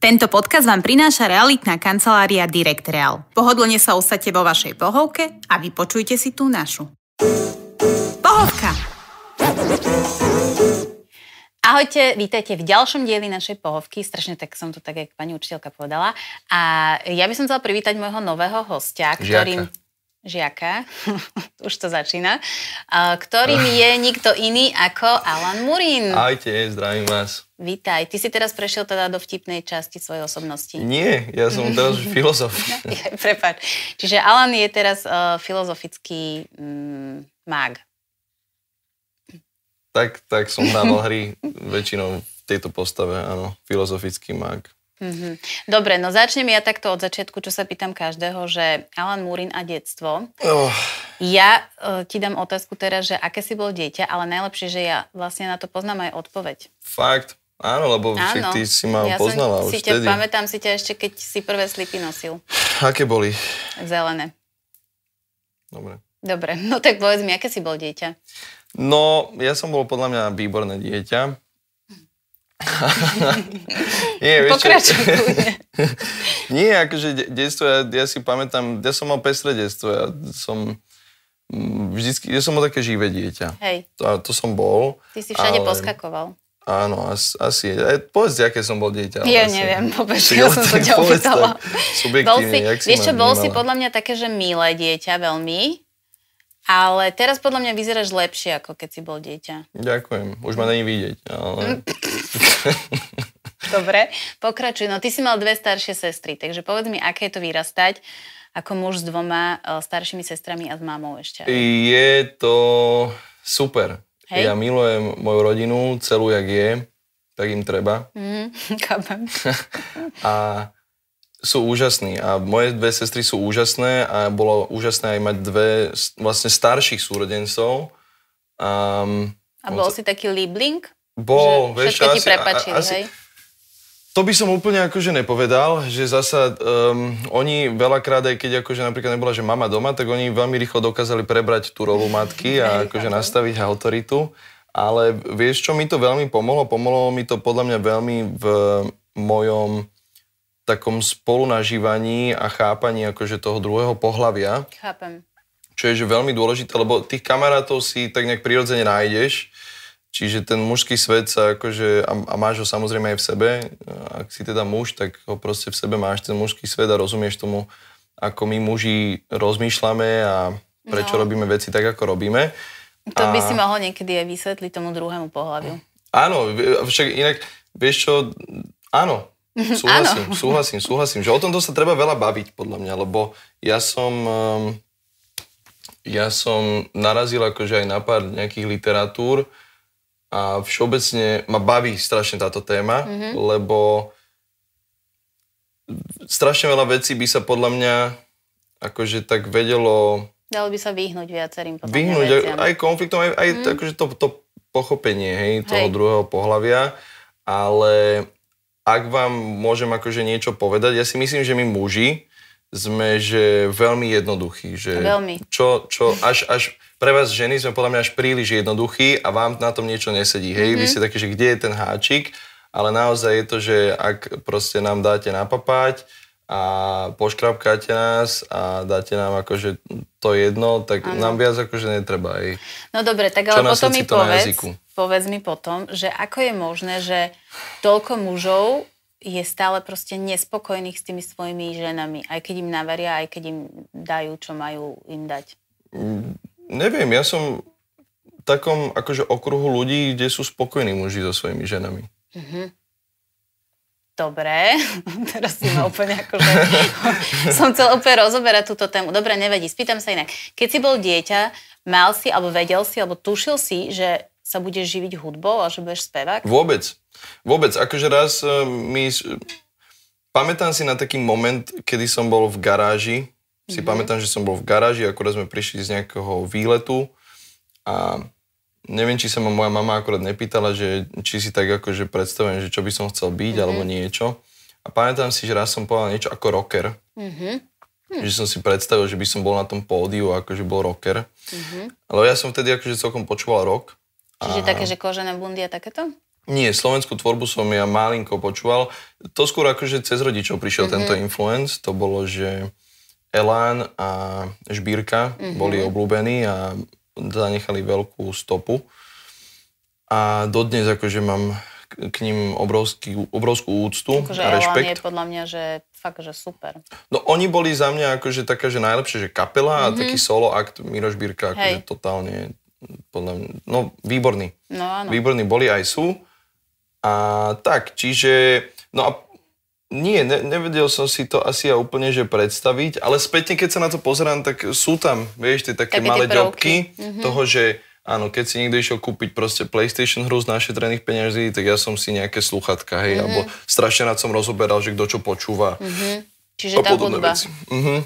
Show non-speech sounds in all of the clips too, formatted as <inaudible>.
Tento podcast vám prináša realitná kancelária Direct Real. Pohodlne sa ostate vo vašej pohovke a vypočujte si tú našu. Pohovka! Ahojte, vítajte v ďalšom dieli našej pohovky. Strašne tak som to tak, jak pani učiteľka povedala. A ja by som chcela privítať môjho nového hostia, ktorým... Žiaka žiaka, <laughs> už to začína, ktorým je <laughs> nikto iný ako Alan Murin. Ajte, zdravím vás. Vítaj, ty si teraz prešiel teda do vtipnej časti svojej osobnosti. Nie, ja som teraz <laughs> filozof. Prepač. Čiže Alan je teraz uh, filozofický um, mm, mag. Tak, tak som dával hry väčšinou v tejto postave, áno, filozofický mag. Mm-hmm. Dobre, no začnem ja takto od začiatku, čo sa pýtam každého, že Alan Múrin a detstvo. Oh. Ja e, ti dám otázku teraz, že aké si bol dieťa, ale najlepšie, že ja vlastne na to poznám aj odpoveď. Fakt? Áno, lebo Áno. však ty si ma ja poznala som, už si ťa, vtedy. Pamätám si ťa ešte, keď si prvé slipy nosil. Aké boli? Zelené. Dobre. Dobre, <laughs> no tak povedz mi, aké si bol dieťa? No, ja som bol podľa mňa výborné dieťa <laughs> Nie, vieš <laughs> Nie, akože detstvo, ja, ja si pamätám, ja som mal pestré detstvo, ja som mm, vždycky, ja som mal také živé dieťa. Hej. To, to som bol. Ty si všade ale... poskakoval. Áno, asi. asi. E, povedz, aké som bol dieťa. Ja asi. neviem, povedz, <laughs> ja som sa ťa opýtala. Bol si, vieš čo, bol si podľa mňa také, že milé dieťa veľmi. Ale teraz podľa mňa vyzeráš lepšie, ako keď si bol dieťa. Ďakujem. Už ma není vidieť. Ale... <laughs> Dobre, pokračuj. No ty si mal dve staršie sestry, takže povedz mi, aké je to vyrastať ako muž s dvoma eh, staršími sestrami a s mamou ešte. Je to super. Hej. Ja milujem moju rodinu, celú jak je, tak im treba. Mm, <laughs> a sú úžasní a moje dve sestry sú úžasné a bolo úžasné aj mať dve vlastne starších súrodencov. Um, a bol to... si taký líbling? Bol, že vieš, všetko ti prepačili, asi, hej? To by som úplne akože nepovedal, že zasa um, oni veľakrát, aj keď akože napríklad nebola, že mama doma, tak oni veľmi rýchlo dokázali prebrať tú rolu matky a <laughs> akože nastaviť autoritu. Ale vieš, čo mi to veľmi pomohlo? Pomohlo mi to podľa mňa veľmi v mojom takom spolunažívaní a chápaní akože toho druhého pohľavia. Chápem. Čo je že veľmi dôležité, lebo tých kamarátov si tak nejak prirodzene nájdeš, čiže ten mužský svet sa akože, a, a máš ho samozrejme aj v sebe, ak si teda muž, tak ho proste v sebe máš, ten mužský svet a rozumieš tomu, ako my muži rozmýšľame a prečo no. robíme veci tak, ako robíme. To by a... si mohol niekedy aj vysvetliť tomu druhému pohľaviu. Áno, však inak, vieš čo, áno, Mhm, súhlasím, súhlasím, súhlasím, že o tomto sa treba veľa baviť podľa mňa, lebo ja som, ehm, ja som narazil akože aj na pár nejakých literatúr a všeobecne ma baví strašne táto téma, mm-hmm. lebo strašne veľa vecí by sa podľa mňa akože tak vedelo... Dalo by sa vyhnúť viacerým potom. Vyhnúť veciam. aj konfliktom, aj, aj mm. akože to, to pochopenie hej, toho hej. druhého pohľavia, ale ak vám môžem akože niečo povedať, ja si myslím, že my muži sme že veľmi jednoduchí. Že veľmi. Čo, čo až, až pre vás ženy sme podľa mňa až príliš jednoduchí a vám na tom niečo nesedí. Hej, mm-hmm. vy mhm. ste také, že kde je ten háčik, ale naozaj je to, že ak proste nám dáte napapať, a poškrapkáte nás a dáte nám akože to jedno, tak ano. nám viac akože netreba. Aj. No dobre, tak ale potom mi povedz, povedz mi potom, že ako je možné, že toľko mužov je stále proste nespokojných s tými svojimi ženami, aj keď im navaria, aj keď im dajú, čo majú im dať? Mm, neviem, ja som v takom akože okruhu ľudí, kde sú spokojní muži so svojimi ženami. Mm-hmm dobre, <laughs> teraz si ma úplne ako, že <laughs> som chcel úplne rozoberať túto tému. Dobre, nevedí, spýtam sa inak. Keď si bol dieťa, mal si, alebo vedel si, alebo tušil si, že sa budeš živiť hudbou a že budeš spevák? Vôbec. Vôbec. Akože raz uh, Pamätám si na taký moment, kedy som bol v garáži. Si mm-hmm. pamätám, že som bol v garáži, akorát sme prišli z nejakého výletu a neviem, či sa ma moja mama akorát nepýtala, že či si tak akože predstavujem, že čo by som chcel byť mm-hmm. alebo niečo. A pamätám si, že raz som povedal niečo ako rocker. Mm-hmm. Hm. Že som si predstavil, že by som bol na tom pódiu, akože bol rocker. Mm-hmm. Ale ja som vtedy akože celkom počúval rock. Čiže a... také, že kožené bundy a takéto? Nie, slovenskú tvorbu som ja malinko počúval. To skôr akože cez rodičov prišiel mm-hmm. tento influence. To bolo, že Elán a Žbírka mm-hmm. boli obľúbení a zanechali veľkú stopu. A dodnes akože mám k ním obrovský, obrovskú úctu akože a rešpekt. je podľa mňa, že fakt, že super. No oni boli za mňa akože taká, že najlepšie, že kapela mm-hmm. a mhm. taký solo akt Miroš Birka, akože Hej. totálne, podľa mňa, no výborný. No áno. Výborní boli aj sú. A tak, čiže, no a nie, ne, nevedel som si to asi ja úplne že predstaviť, ale spätne, keď sa na to pozerám, tak sú tam, vieš, tie také, také malé ďobky mm-hmm. toho, že áno, keď si niekto išiel kúpiť proste PlayStation hru z našetrených peňazí, tak ja som si nejaké sluchatka, hej, mm-hmm. alebo strašne rád som rozoberal, že kto čo počúva. Mm-hmm. Čiže tá hudba. Mm-hmm.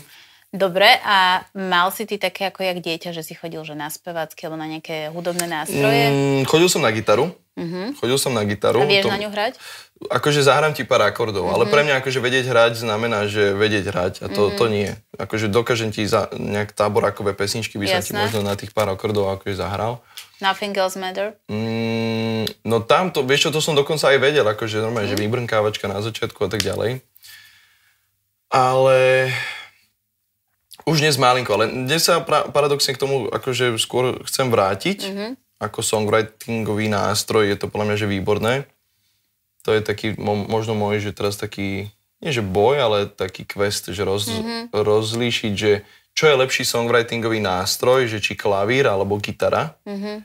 Dobre, a mal si ty také ako jak dieťa, že si chodil že na spevácky alebo na nejaké hudobné nástroje? Mm, chodil som na gitaru. Mm-hmm. Chodil som na gitaru. A vieš tom, na ňu hrať? Akože zahrám ti pár akordov, mm-hmm. ale mhm. pre mňa akože vedieť hrať znamená, že vedieť hrať a to, mm-hmm. to nie. Akože dokážem ti za nejak táborakové pesničky by som ti možno na tých pár akordov akože zahral. Nothing else matter? Mm, no tam to, vieš čo, to som dokonca aj vedel, akože normálne, mm-hmm. že mhm. vybrnkávačka na začiatku a tak ďalej. Ale už dnes malinko, ale dnes sa pra- paradoxne k tomu akože skôr chcem vrátiť. Mm-hmm ako songwritingový nástroj je to podľa mňa, že výborné. To je taký možno môj, že teraz taký, nie že boj, ale taký quest, že roz, mm-hmm. rozlíšiť, že čo je lepší songwritingový nástroj, že či klavír alebo gitara. Mm-hmm.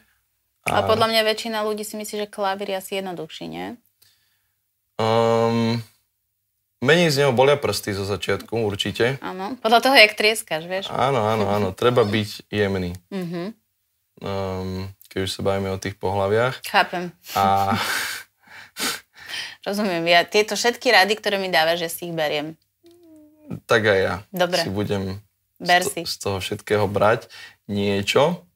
A... a podľa mňa väčšina ľudí si myslí, že klavír je asi jednoduchší, nie? Um, menej z neho bolia prsty zo začiatku, určite. Áno, podľa toho, jak trieskaš, vieš. Áno, áno, áno, treba byť jemný. Mm-hmm um, keď už sa bavíme o tých pohľaviach. Chápem. A... <laughs> Rozumiem, ja tieto všetky rady, ktoré mi dávaš, ja si ich beriem. Tak aj ja. Dobre. Si budem Ber si. Z, toho všetkého brať niečo.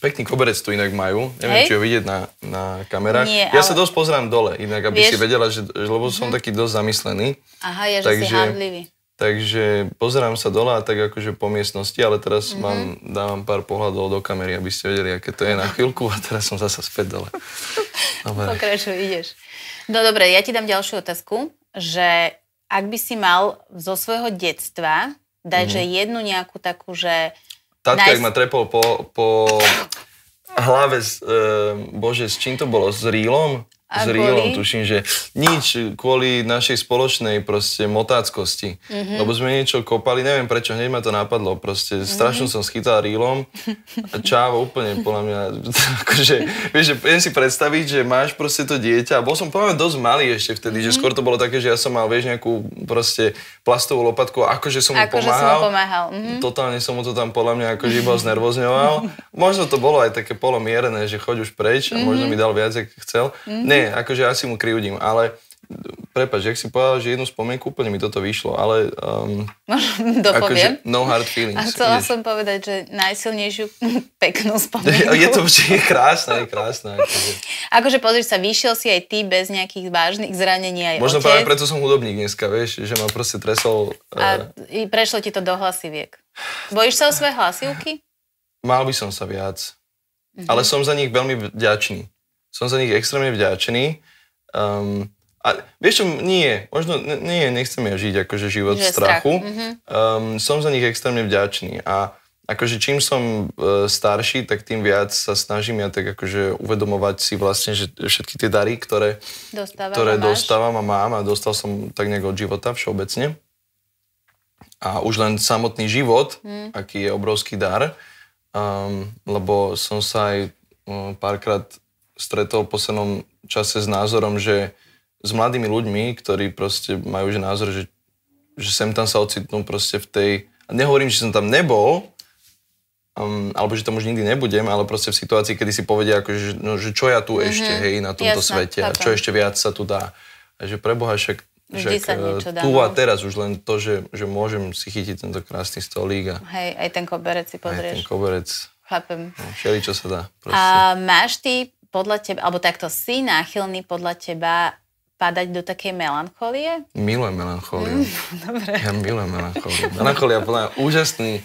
Pekný koberec tu inak majú. Neviem, Hej. či ho vidieť na, na kamerách. Nie, ja ale... sa dosť pozrám dole, inak aby vieš... si vedela, že, že, lebo som mm-hmm. taký dosť zamyslený. Aha, ja, že takže, si handlivý. Takže pozerám sa dole a tak akože po miestnosti, ale teraz mm-hmm. mám, dávam pár pohľadov do kamery, aby ste vedeli, aké to je na chvíľku a teraz som zasa späť dole. <laughs> Dobre. Pokračuj, ideš. No dobre, ja ti dám ďalšiu otázku, že ak by si mal zo svojho detstva dať, mm-hmm. že mhm. jednu nejakú takú, že... Tatka, nájsť... ak ma trepol po, po hlave, z, e, eh, bože, s čím to bolo? S rílom? s Riom, tuším, že nič kvôli našej spoločnej proste motáckosti. Mm-hmm. Lebo sme niečo kopali, neviem prečo, hneď ma to napadlo. Proste mm-hmm. strašne som schytal Rílom a čávo úplne, podľa mňa, <laughs> akože, vieš, že viem si predstaviť, že máš proste to dieťa. Bol som podľa mňa dosť malý ešte vtedy, mm-hmm. že mhm. skôr to bolo také, že ja som mal, vieš, nejakú proste plastovú lopatku, akože som mu ako, pomáhal. Som pomáhal. Mm-hmm. Totálne som mu to tam podľa mňa akože iba znervozňoval. <laughs> Možno to bolo aj také polomierené, že choď už preč a možno mhm. mi dal viac, ak chcel. Mm-hmm nie, akože asi mu kriudím, ale Prepač, jak si povedal, že jednu spomienku, úplne mi toto vyšlo, ale... Um, no, <laughs> Dopoviem. Akože no hard feelings. A chcela ideš. som povedať, že najsilnejšiu <laughs> peknú spomienku. <laughs> Je to určite krásne, je krásne. Akože. akože pozri sa, vyšiel si aj ty bez nejakých vážnych zranení aj Možno otec. práve preto som hudobník dneska, vieš, že ma proste tresol... A uh... prešlo ti to do hlasiviek. Bojíš sa o svoje hlasivky? Mal by som sa viac. Mhm. Ale som za nich veľmi vďačný som za nich extrémne vďačný. Um, a vieš čo, nie, možno nie, nechcem ja žiť akože život že v strachu. Strach. Mm-hmm. Ehm, um, som za nich extrémne vďačný a akože čím som uh, starší, tak tým viac sa snažím ja tak akože uvedomovať si vlastne, že všetky tie dary, ktoré, dostávam, ktoré a dostávam a mám a dostal som tak nejak od života všeobecne. A už len samotný život, mm. aký je obrovský dar, um, lebo som sa aj um, párkrát stretol v poslednom čase s názorom, že s mladými ľuďmi, ktorí proste majú že názor, že, že sem tam sa ocitnú proste v tej... A nehovorím, že som tam nebol, um, alebo že tam už nikdy nebudem, ale proste v situácii, kedy si povedia, akože, že, no, že čo ja tu mm-hmm. ešte, hej, na tomto Jasne, svete, tato. a čo ešte viac sa tu dá. A že preboha však Vždy však, sa eh, niečo Tu no. a teraz už len to, že, že môžem si chytiť tento krásny stolík. A... Hej, aj ten koberec si pozrieš. Aj ten koberec. Chápem. No, všeli, čo sa dá. Proste. A máš ty podľa teba, alebo takto si náchylný podľa teba padať do takej melancholie? Milujem melanchóliu. Mm, <laughs> dobre. Ja milujem melanchóliu. Melancholia bola úžasný.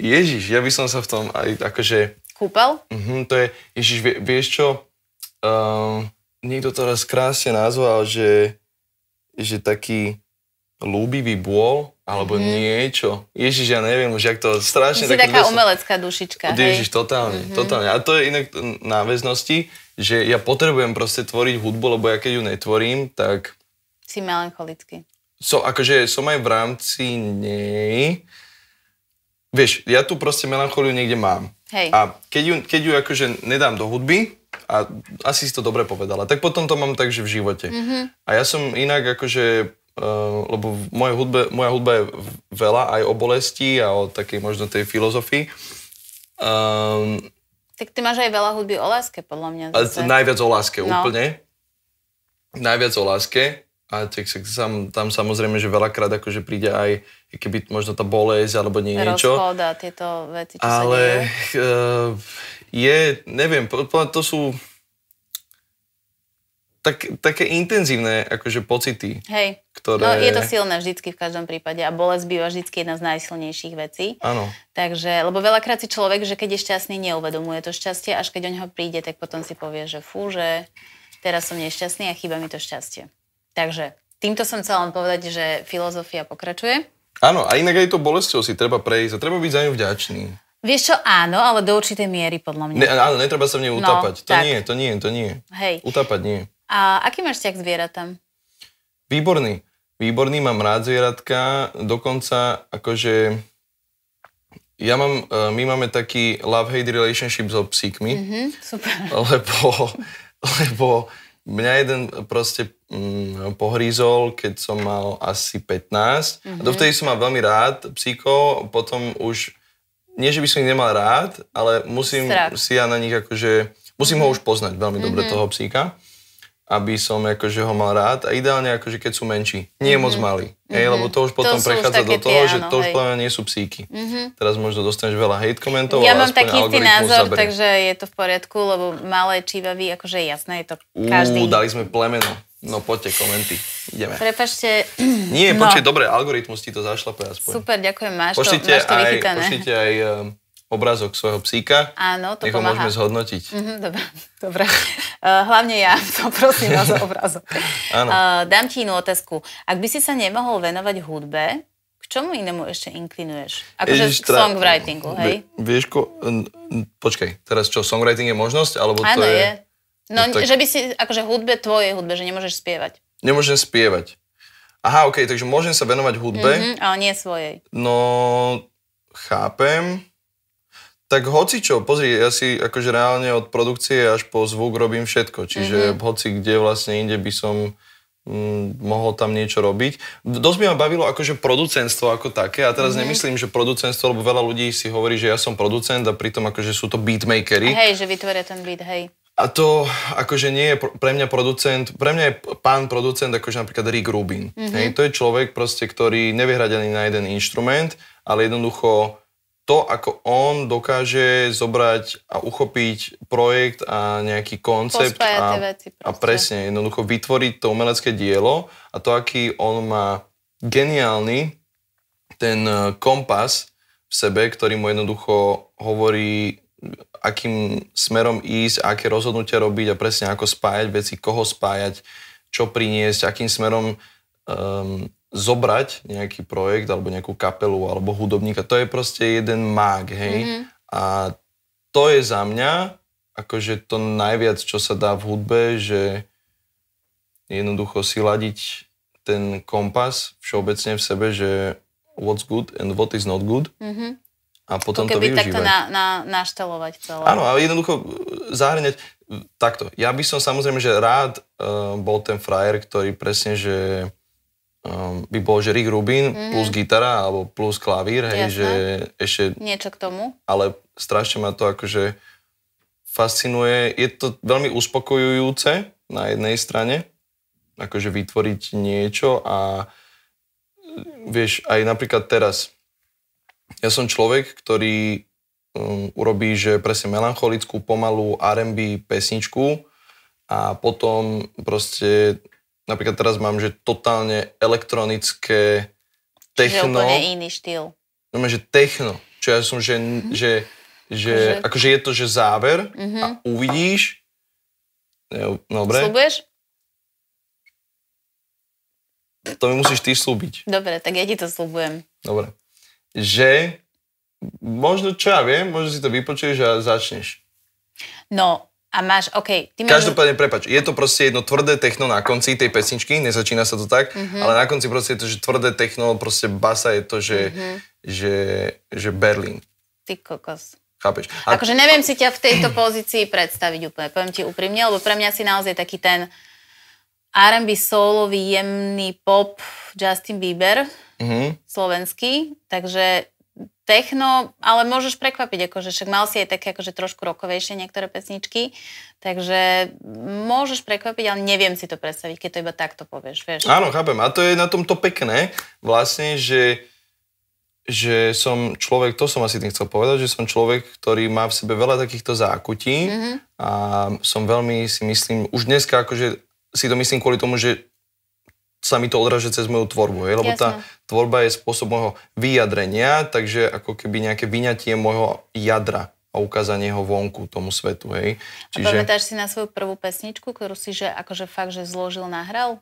Ježiš, ja by som sa v tom aj akože... Kúpal? Uh-huh, mhm, to je, Ježiš, vie, vieš čo? Um, niekto to raz krásne nazval, že, že taký lúbivý bôl alebo mm-hmm. niečo. Ježiš, ja neviem už, jak to strašne... Si taká umelecká dušička, Ježiš, totálne, mm-hmm. totálne. A to je inak náväznosti, že ja potrebujem proste tvoriť hudbu, lebo ja keď ju netvorím, tak... Si melancholický. So, akože som aj v rámci nej... Vieš, ja tu proste melancholiu niekde mám. Hej. A keď ju, keď ju akože nedám do hudby, a asi si to dobre povedala, tak potom to mám takže v živote. Mm-hmm. A ja som inak akože Ehm, lebo v mojej hudbe, moja hudba je veľa aj o bolesti a o takej možno tej filozofii. Um, tak ty máš aj veľa hudby o láske, podľa mňa. Zase. Najviac o láske, no. úplne. Najviac o láske. A tak tam, tam samozrejme, že veľakrát akože príde aj keby možno tá bolesť alebo nie, niečo. Rozchod tieto veci, čo Ale sa Ale Uh, je, neviem, to sú tak, také intenzívne akože pocity. Hej, ktoré... no je to silné vždycky v každom prípade a bolesť býva vždycky jedna z najsilnejších vecí. Áno. Takže, lebo veľakrát si človek, že keď je šťastný, neuvedomuje to šťastie, až keď o neho príde, tak potom si povie, že fú, že teraz som nešťastný a chýba mi to šťastie. Takže týmto som chcela len povedať, že filozofia pokračuje. Áno, a inak aj to bolesťou si treba prejsť a treba byť za ňu vďačný. Vieš čo, áno, ale do určitej miery podľa mňa. Ne, áno, netreba sa v nej utapať. No, to tak. nie, to nie, to nie. Hej. Utapať nie. A aký máš vzťah k zvieratám? Výborný. Výborný, mám rád zvieratka. Dokonca akože... Ja mám, e, my máme taký love-hate relationship so psíkmi. Mm-hmm, super. <laughs> Lebo, lebo mňa jeden proste mm, pohrízol, keď som mal asi 15. Mm-hmm. A mhm. dovtedy som mal veľmi rád psíkov, potom už, nie že by som ich nemal rád, ale musím Strach. si ja na nich akože, musím mm-hmm. ho mhm. už poznať veľmi dobre mm-hmm. toho psíka aby som akože ho mal rád a ideálne akože keď sú menší. Nie mm-hmm. moc mhm. malí, mm-hmm. hej, lebo mhm. to už potom to prechádza do toho, tie, že áno, to už plne nie sú psíky. Mm-hmm. Teraz možno dostaneš veľa hate komentov, Ja mám taký istý názor, zabrie. takže je to v poriadku, lebo malé čívaví, akože jasné, je to každý. Uú, dali sme plemeno. No poďte, komenty. Ideme. Prepačte. Nie, počkej, no. dobre, algoritmus ti to zašlape aspoň. Super, ďakujem, máš pošlite to, máš to vychytané. Aj, pošlite aj um, obrázok svojho psíka. Áno, to Nech pomáha. môžeme zhodnotiť. Mm-hmm, dobre, <laughs> dobre. E, hlavne ja to <laughs> prosím vás o <laughs> obrázok. Áno. E, dám ti inú otázku. Ak by si sa nemohol venovať hudbe, k čomu inému ešte inklinuješ? Akože k teda, songwritingu, hej? Vieš, ko, počkaj, teraz čo, songwriting je možnosť? Alebo Áno, to je... je. No, no tak... že by si, akože hudbe, tvojej hudbe, že nemôžeš spievať. Nemôžem spievať. Aha, ok, takže môžem sa venovať hudbe. Mm-hmm, ale nie svojej. No, chápem. Tak hoci čo, pozri, ja si akože reálne od produkcie až po zvuk robím všetko, čiže mm-hmm. hoci kde vlastne inde by som mm, mohol tam niečo robiť. Dosť by ma bavilo akože producentstvo ako také a teraz mm-hmm. nemyslím, že producentstvo, lebo veľa ľudí si hovorí, že ja som producent a pritom akože sú to beatmakery. Hej, že vytvoria ten beat, hej. A to akože nie je pre mňa producent, pre mňa je pán producent akože napríklad Rick Rubin. Mm-hmm. Hej, mhm. to je človek proste, ktorý nevyhradený na jeden inštrument, ale jednoducho to, ako on dokáže zobrať a uchopiť projekt a nejaký koncept a, veci a presne, jednoducho vytvoriť to umelecké dielo a to, aký on má geniálny ten e, kompas v sebe, ktorý mu jednoducho hovorí, akým smerom ísť, aké rozhodnutia robiť a presne ako spájať veci, koho spájať, čo priniesť, akým smerom um, zobrať nejaký projekt alebo nejakú kapelu alebo hudobníka, to je proste jeden mák, hej. Mm-hmm. A to je za mňa akože to najviac, čo sa dá v hudbe, že jednoducho si ladiť ten kompas všeobecne v sebe, že what's good and what is not good. Mm-hmm. A potom to, to využívať. takto na, na, naštelovať celé. Áno, ale jednoducho e, zahrňať e, takto. Ja by som samozrejme, že rád uh, bol ten frajer, ktorý presne, že um, by bol, že Rick Rubin mm-hmm. plus gitara alebo plus klavír, hej, Jasne. že ešte... Niečo k tomu. Ale strašne ma to akože fascinuje. Je to veľmi uspokojujúce na jednej strane, akože vytvoriť niečo a e, vieš, aj napríklad teraz, ja som človek, ktorý um, urobí, že presne melancholickú, pomalú R&B pesničku a potom proste Napríklad teraz mám, že totálne elektronické techno. Že úplne iný štýl. No, že techno. Čo ja som, že, mm-hmm. že, že akože... akože je to, že záver mm-hmm. a mhm. uvidíš. Dobre. Slubuješ? To mi musíš ty slúbiť. Dobre, tak ja ti to slúbujem. Dobre. Že možno, čo ja viem, možno si to vypočuješ a začneš. No, a máš, OK. Ty máš... Každopádne, prepač, je to proste jedno tvrdé techno na konci tej pesničky, nezačína sa to tak, mm-hmm. ale na konci proste je to, že tvrdé techno, proste basa je to, že, mm-hmm. že, že Berlin. Ty kokos. Chápeš? A... Akože neviem si ťa v tejto pozícii predstaviť úplne, poviem ti úprimne, lebo pre mňa si naozaj taký ten R&B soulový, jemný pop Justin Bieber, mm-hmm. slovenský, takže techno, ale môžeš prekvapiť, akože však mal si aj také akože trošku rokovejšie niektoré pesničky, takže môžeš prekvapiť, ale neviem si to predstaviť, keď to iba takto povieš, vieš. Áno, chápem. A to je na tomto pekné, vlastne, že že som človek, to som asi tým chcel povedať, že som človek, ktorý má v sebe veľa takýchto zákutí mm-hmm. a som veľmi si myslím, už dneska akože si to myslím kvôli tomu, že sa mi to odráža cez moju tvorbu, hej? lebo Jasne. tá tvorba je spôsob môjho vyjadrenia, takže ako keby nejaké vyňatie môjho jadra a ukázanie ho vonku tomu svetu, hej. Čiže... A pamätáš si na svoju prvú pesničku, ktorú si že, akože fakt, že zložil, nahral?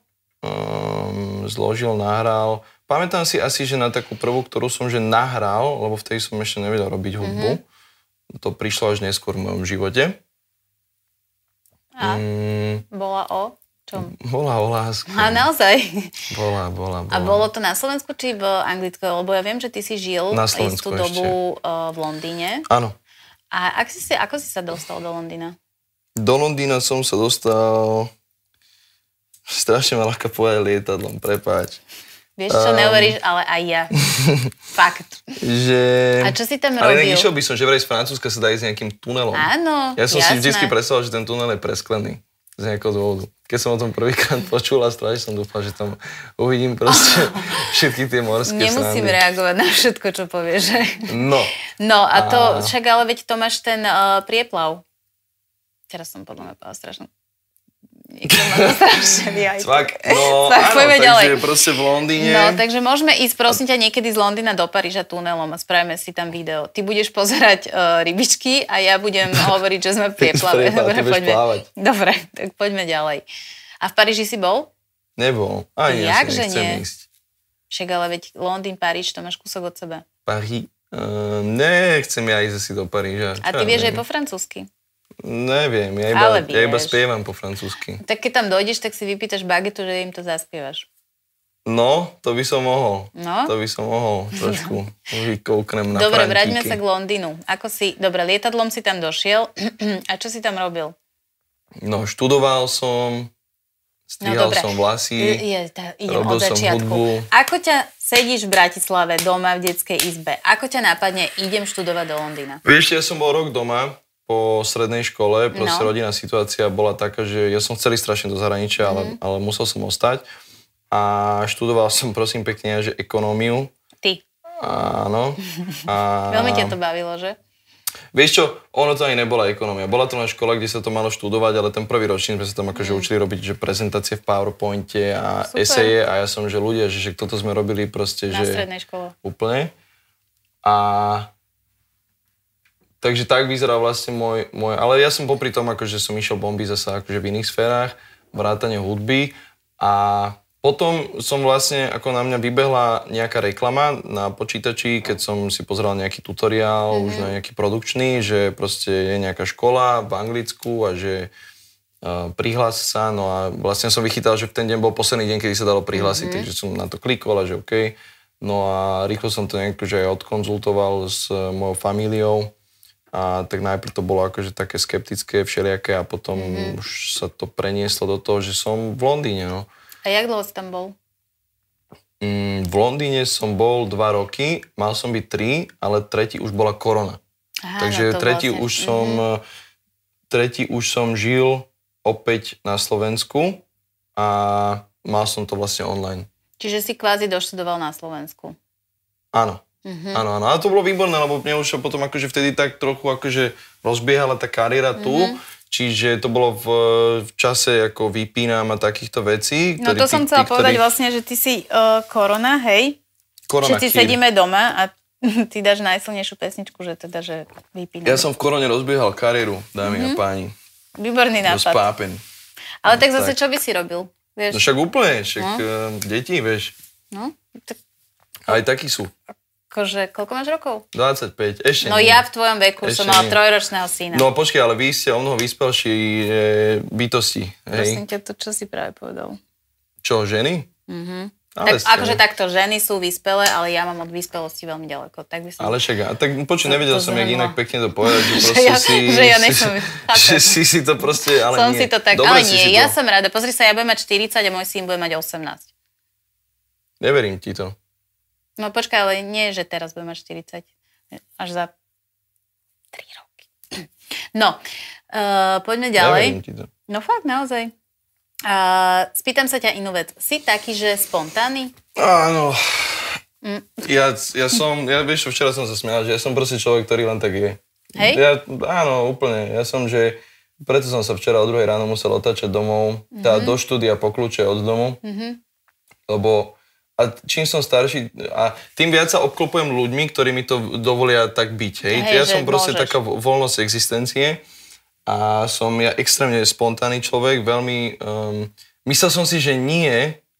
Um, zložil, nahral. Pamätám si asi, že na takú prvú, ktorú som že nahral, lebo vtedy som ešte nevedel robiť hudbu. Mm-hmm. To prišlo až neskôr v mojom živote. A? Um, bola o? čom? Bola láske. A naozaj? Bola, bola, bola. A bolo to na Slovensku či v Anglicku? Lebo ja viem, že ty si žil na istú ešte. dobu uh, v Londýne. Áno. A ak si, ako si sa dostal do Londýna? Do Londýna som sa dostal strašne ma ľahko povedať lietadlom, prepáč. Vieš čo, um, neveríš, ale aj ja. <laughs> Fakt. Že... A čo si tam ale robil? Ale išiel by som, že vraj z Francúzska sa dá ísť nejakým tunelom. Áno, Ja som jasné. si vždy predstavoval, že ten tunel je presklený z nejakého dôvodu keď som o tom prvýkrát <laughs> počul a strašne som dúfal, že tam uvidím proste <laughs> všetky tie morské Nemusím srandy. reagovať na všetko, čo povieš. No. No a to, a... však ale veď to máš ten uh, prieplav. Teraz som podľa mňa povedala strašnú Cvak, no Cvak, <laughs> áno, takže proste v Londýne. No, takže môžeme ísť, prosím ťa, niekedy z Londýna do Paríža tunelom a spravíme si tam video. Ty budeš pozerať uh, rybičky a ja budem <laughs> hovoriť, že sme prieplavé. Dobre, poďme. Dobre, tak poďme ďalej. A v Paríži si bol? Nebol. Aj ja Jak, že nie? ísť. Však ale veď Londýn, Paríž, to máš kúsok od seba. Paríž? Uh, ehm, nechcem ja ísť asi do Paríža. A ty vieš je po francúzsky? Neviem, ja iba, ja iba spievam po francúzsky. Tak keď tam dojdeš, tak si vypýtaš bagetu, že im to zaspievaš. No, to by som mohol. No? To by som mohol <laughs> trošku no. vykouknem na Dobre, frantíky. sa k Londýnu. Ako si, dobre, lietadlom si tam došiel <clears throat> a čo si tam robil? No, študoval som, stíhal no, som vlasy, je, tá, idem robil od začiatku. som hudbu. Ako ťa sedíš v Bratislave doma v detskej izbe, ako ťa nápadne idem študovať do Londýna? Vieš, ja som bol rok doma, po strednej škole proste no. rodinná situácia bola taká, že ja som chcel ísť strašne do zahraničia, mm-hmm. ale, mhm. ale musel som ostať. A študoval som, prosím pekne, že ekonómiu. Ty. Áno. <laughs> A... Veľmi ťa to bavilo, že? Vieš čo, ono to ani nebola ekonomia. Bola to len škola, kde sa to malo študovať, ale ten prvý ročník sme sa tam akože mm. učili robiť že prezentácie v PowerPointe a Super. eseje a ja som, že ľudia, že, že toto sme robili proste, Na že... Na strednej škole. Úplne. A Takže tak vyzeral vlastne môj, môj... Ale ja som popri tom, akože som išiel bomby zase akože v iných sférach, vrátane hudby a potom som vlastne, ako na mňa vybehla nejaká reklama na počítači, keď som si pozrel nejaký tutoriál, mm-hmm. už na nejaký produkčný, že proste je nejaká škola v Anglicku a že e, prihlás sa, no a vlastne som vychytal, že v ten deň bol posledný deň, kedy sa dalo prihlásiť, mm-hmm. takže som na to klikol a že OK. No a rýchlo som to nejako, že odkonzultoval s e, mojou famíliou a tak najprv to bolo akože také skeptické, všelijaké a potom mm-hmm. už sa to prenieslo do toho, že som v Londýne. No. A jak dlho si tam bol? Mm, v Londýne som bol dva roky, mal som byť tri, ale tretí už bola korona. Aha, no Takže no tretí, vlastne. už som, mm-hmm. tretí už som žil opäť na Slovensku a mal som to vlastne online. Čiže si kvázi doštudoval na Slovensku. Áno. Mm-hmm. Áno, áno. A to bolo výborné, lebo mňa už potom akože vtedy tak trochu akože rozbiehala tá kariéra Mm-hmm. tu. Mhm. Čiže to bolo v, v čase ako vypínam a takýchto vecí. no to tí, som chcela tí, povedať ktorých... vlastne, že ty si uh, korona, hej? Korona Všetci sedíme doma a <laughs> ty dáš najsilnejšiu pesničku, že teda, že vypínam. Ja som v korone rozbiehal kariéru, dámy mm-hmm. a mhm. páni. Výborný nápad. Spápen. Ale no, tak zase, tak. čo by si robil? Vieš? No však úplne, však no. Uh, deti, vieš. No, tak... Aj takí sú akože, koľko máš rokov? 25, ešte No nie. ja v tvojom veku ešte som mal trojročného syna. No počkaj, ale vy ste o mnoho vyspelší e, bytosti. Hej. Prosím ťa, to čo si práve povedal? Čo, ženy? Mhm. Ale tak, akože takto, ženy sú vyspelé, ale ja mám od vyspelosti veľmi ďaleko. Tak by som... Ale však, tak počuť, nevedel som, jak inak pekne to povedať, že <laughs> že ja, si... Že ja nechom... <laughs> Že si si to proste, ale Som nie. si to tak, Dobre ale nie, ja to... som rada. Pozri sa, ja budem mať 40 a môj syn bude mať 18. Neverím ti to. No počkaj, ale nie, že teraz budem mať 40. Až za 3 roky. <clears throat> No, uh, poďme ďalej. No fakt, naozaj. Uh, spýtam sa ťa inú vec. Si taký, že spontánny? Áno. Mm. Ja, ja som, ja vieš, včera som sa smial, že ja som proste človek, ktorý len tak je. Hej? Ja, áno, úplne. Ja som, že preto som sa včera o druhej ráno musel otáčať domov, mm-hmm. Teda tá do štúdia po kľúče od domu, mm-hmm. lebo a čím som starší a tým viac sa obklopujem ľuďmi, ktorí mi to dovolia tak byť. Hej, hej ja som proste môžeš. taká voľnosť existencie a som ja extrémne spontánny človek, veľmi... Um, myslel som si, že nie,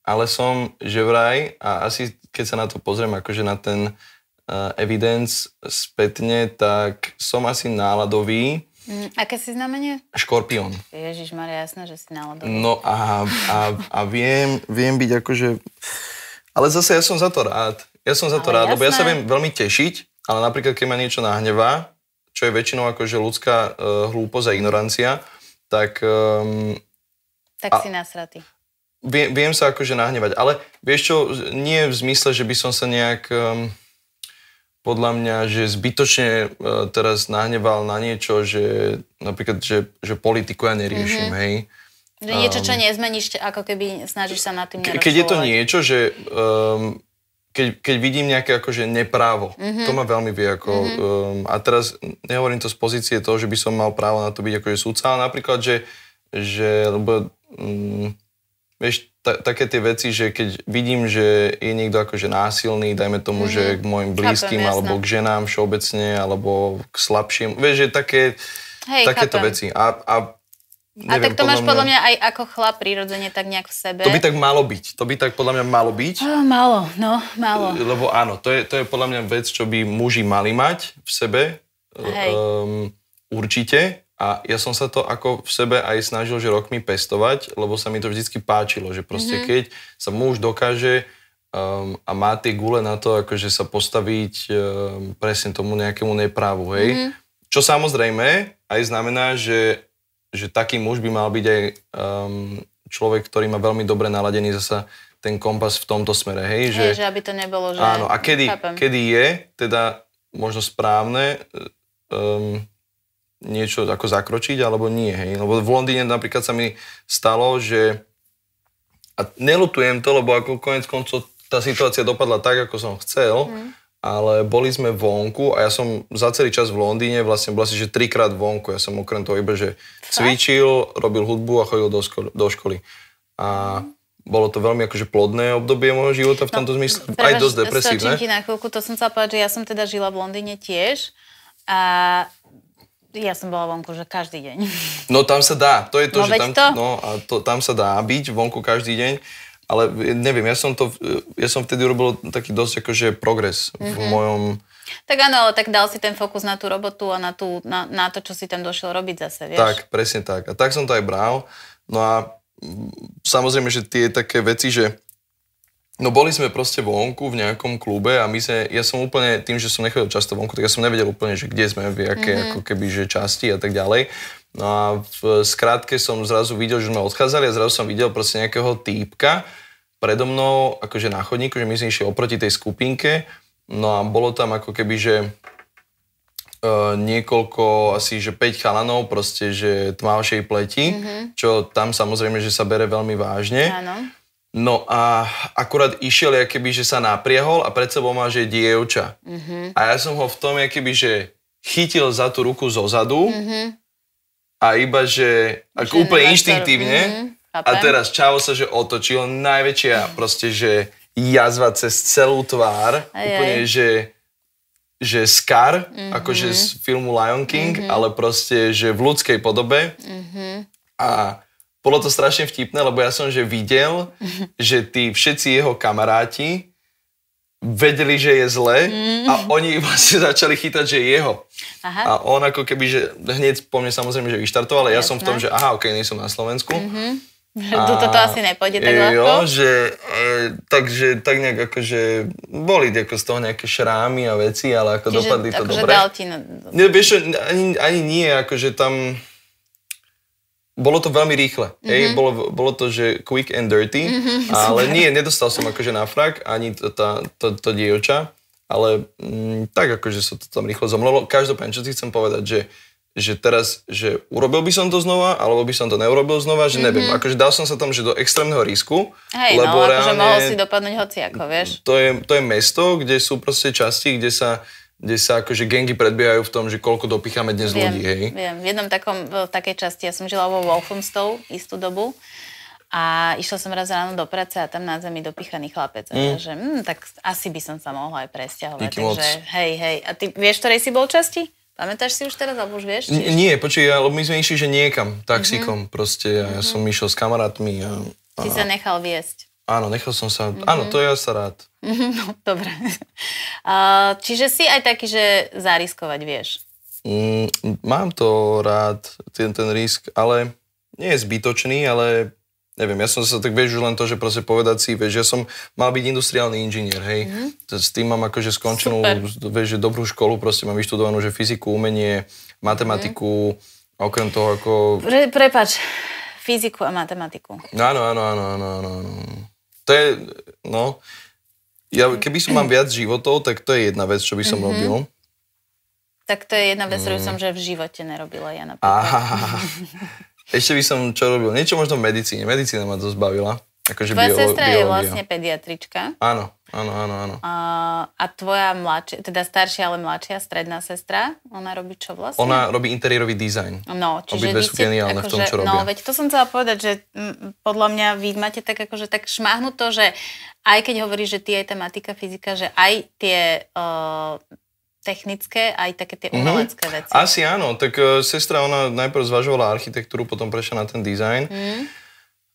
ale som že vraj a asi keď sa na to pozriem, akože na ten uh, evidence spätne, tak som asi náladový. Mm, aké si znamenie? Škorpión. Ježiš, Maria, jasné, že si náladový. No a, a, a viem, viem byť akože ale zase ja som za to rád. Ja som za to ale rád, jasné. lebo ja sa viem veľmi tešiť, ale napríklad, keď ma niečo nahnevá, čo je väčšinou akože ľudská uh, hlúposť a ignorancia, tak... Um, tak a, si nasratý. Viem, viem sa akože nahnevať, ale vieš čo, nie v zmysle, že by som sa nejak... Um, podľa mňa, že zbytočne e, teraz nahneval na niečo, že napríklad, že, že politiku ja neriešim, mm-hmm. hej. Že niečo, čo um, nezmeníš, ako keby snažíš sa nad tým nerozšľovať. Keď je to niečo, že um, keď, keď vidím nejaké akože neprávo, mm-hmm. to ma veľmi vie. Ako, mm-hmm. um, a teraz nehovorím to z pozície toho, že by som mal právo na to byť akože sudca, ale napríklad, že, že lebo, um, vieš, ta, také tie veci, že keď vidím, že je niekto akože násilný, dajme tomu, mm-hmm. že mhm. k môjim blízkym, chápem, alebo k ženám všeobecne, alebo k slabším, vieš, že také, Hej, takéto chápem. veci. A, a a tak to podľa máš mňa... podľa mňa aj ako chlap prirodzene tak nejak v sebe. To by tak malo byť. To by tak podľa mňa malo byť. Oh, málo, no, málo. Lebo áno, to je, to je podľa mňa vec, čo by muži mali mať v sebe. Hej. Um, určite. A ja som sa to ako v sebe aj snažil, že rokmi pestovať, lebo sa mi to vždycky páčilo, že proste mm-hmm. keď sa muž dokáže um, a má tie gule na to, akože sa postaviť um, presne tomu nejakému neprávu, hej. Mm-hmm. Čo samozrejme aj znamená, že že taký muž by mal byť aj um, človek, ktorý má veľmi dobre naladený zasa ten kompas v tomto smere, hej? Že, hej, že aby to nebolo, že... Áno, a kedy, kedy je teda možno správne e, um, niečo ako zakročiť, alebo nie, hej? Lebo v Londýne napríklad sa mi stalo, že... A nelutujem to, lebo ako konec koncov tá situácia dopadla tak, ako som chcel, mm ale boli sme vonku a ja som za celý čas v Londýne vlastne bol asi, že trikrát vonku. Ja som okrem toho iba, že cvičil, robil hudbu a chodil do, sko- do školy. A bolo to veľmi akože plodné obdobie môjho života v no, tomto no, zmysle, aj dosť depresívne. Stočím ti na chvíľku, to som sa povedať, že ja som teda žila v Londýne tiež a ja som bola vonku, že každý deň. No tam sa dá, to je to, no, že tam, to? No, a to, tam sa dá byť vonku každý deň ale neviem, ja som, to, ja som vtedy urobil taký dosť akože progres mm-hmm. v mhm. mojom... Tak áno, ale tak dal si ten fokus na tú robotu a na, tú, na, na to, čo si tam došiel robiť zase, vieš? Tak, presne tak. A tak som to aj bral. No a mm, samozrejme, že tie také veci, že No boli sme proste vonku v nejakom klube a my sme, ja som úplne, tým, že som nechodil často vonku, tak ja som nevedel úplne, že kde sme, v aké mm-hmm. ako keby, že časti a tak ďalej. No a v eh, skrátke som zrazu videl, že sme odchádzali a zrazu som videl proste nejakého týpka predo mnou, akože na chodníku, že my sme išli oproti tej skupinke. No a bolo tam ako keby, že eh, niekoľko, asi že 5 chalanov proste, že tmavšej pleti, mm-hmm. čo tam samozrejme, že sa bere veľmi vážne. Áno. No a akurát išiel, keby, že sa napriehol a pred sebou má, že dievča. Mm-hmm. A ja som ho v tom, keby, že chytil za tú ruku zadu. mm-hmm a iba, že ako že úplne investor. inštinktívne. Mm, a teraz Čavo sa, že otočil, najväčšia mm. proste, že jazva cez celú tvár, aj, úplne, aj. že že Scar, mm-hmm. akože z filmu Lion King, mm-hmm. ale proste, že v ľudskej podobe. Mm-hmm. A bolo to strašne vtipné, lebo ja som že videl, mhm. že tí všetci jeho kamaráti vedeli, že je zlé mm. a oni <laughs> vlastne začali chytať, že je jeho. Aha. A on ako keby, že hneď po mne samozrejme, že vyštartoval, ale ja Jasné. som v tom, že aha, okej, okay, nie som na Slovensku. Mm-hmm. A, <laughs> to, asi nepôjde tak e, ľahko. Jo, že, e, takže tak nejak ako, že boli ako z toho nejaké šrámy a veci, ale ako Čiže dopadli to akože dobre. Dal ti na... No, vieš, ani, ani nie, akože tam bolo to veľmi rýchle. Mm-hmm. Hej, bolo, bolo to, že quick and dirty, mm-hmm, ale super. nie, nedostal som akože na frak, ani to, tá, to, to dievča, ale m, mm, tak akože sa to tam rýchlo zomlelo. Každopádne, čo si chcem povedať, že že teraz, že urobil by som to znova, alebo by som to neurobil znova, že mm-hmm. neviem. Mhm. Akože dal som sa tam, že do extrémneho risku. Hej, no, lebo no, reálne, akože mohol si dopadnúť ako vieš. To je, to je mesto, kde sú proste časti, kde sa kde sa akože gengy predbiehajú v tom, že koľko dopicháme dnes viem, ľudí, hej? Viem, v jednom takom, v takej časti, ja som žila vo Wolfenstow istú dobu a išla som raz ráno do práce a tam na zemi dopichaný chlapec. Mm. Že, hm, tak asi by som sa mohla aj presťahovať. Díky takže, moc. hej, hej. A ty vieš, ktorej si bol časti? Pamätáš si už teraz, alebo už vieš? N- nie, počuj, ale my sme išli, že niekam, taxíkom mm-hmm. proste. A ja mm-hmm. som mhm. išiel s kamarátmi a, a... Ty sa nechal viesť. Áno, nechal som sa... Mm-hmm. Áno, to ja sa rád. Mhm, no, dobre. <laughs> čiže si aj taký, že zariskovať vieš? Mm, mám to rád, ten, ten risk, ale nie je zbytočný, ale neviem, ja som sa tak, vieš, už len to, že proste povedať si, vieš, ja som mal byť industriálny inžinier, hej. Mm-hmm. S tým mám akože skončenú, vieš, že dobrú školu, proste mám vyštudovanú, že fyziku, umenie, matematiku, mm-hmm. okrem toho ako... Pre, prepač, fyziku a matematiku. No áno, áno, áno, áno, áno. áno. To je, no, ja, mm. keby som mal viac životov, tak to je jedna vec, čo by som mm-hmm. robil. Tak to je jedna vec, ktorú mm. som že v živote nerobila ja napríklad. Aha. <laughs> Ešte by som čo robil? Niečo možno v medicíne. Medicína ma to zbavila. Akože tvoja bio, sestra biologia. je vlastne pediatrička. Áno, áno, áno, áno. A, a tvoja mladšia, teda staršia, ale mladšia, stredná sestra, ona robí čo vlastne? Ona robí interiérový dizajn. No, čiže Obidve sú geniálne akože, v tom, čo robia. No, veď to som chcela povedať, že m, podľa mňa vy máte tak akože tak šmahnuto, že aj keď hovoríš, že ty aj tematika, fyzika, že aj tie uh, technické, aj také tie mhm. umelecké mm-hmm. veci. Asi áno, tak uh, sestra, ona najprv zvažovala architektúru, potom prešla na ten dizajn. Mm.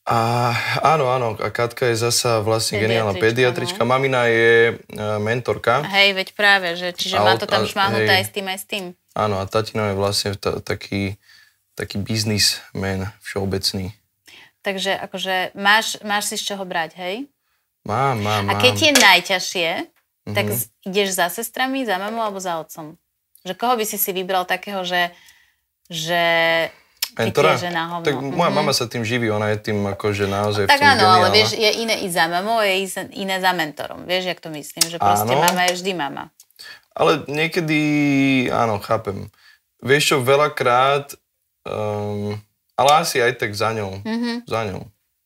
A áno, áno, a Katka je zasa vlastne geniálna no. pediatrička. No. Mamina je e, mentorka. Hej, veď práve, že, čiže a má to tam šmahnuté aj s tým, aj s tým. Áno, a tatino je vlastne ta, taký, taký biznismen všeobecný. Takže akože máš, máš si z čoho brať, hej? Mám, mám, mám. A keď je najťažšie, mm-hmm. tak mhm. ideš za sestrami, za mamou alebo za otcom? Že koho by si si vybral takého, že, že Pentora? Je žena hovno. Tak moja mhm. mama sa tým živí, ona je tým akože naozaj Tak v tom áno, geniálna. ale vieš, je iné ísť za mamou, je iné za mentorom. Vieš, jak to myslím, že proste áno, mama je vždy mama. Ale niekedy, áno, chápem. Vieš čo, veľakrát, um, ale asi aj tak za ňou. Mm-hmm. Za ňou.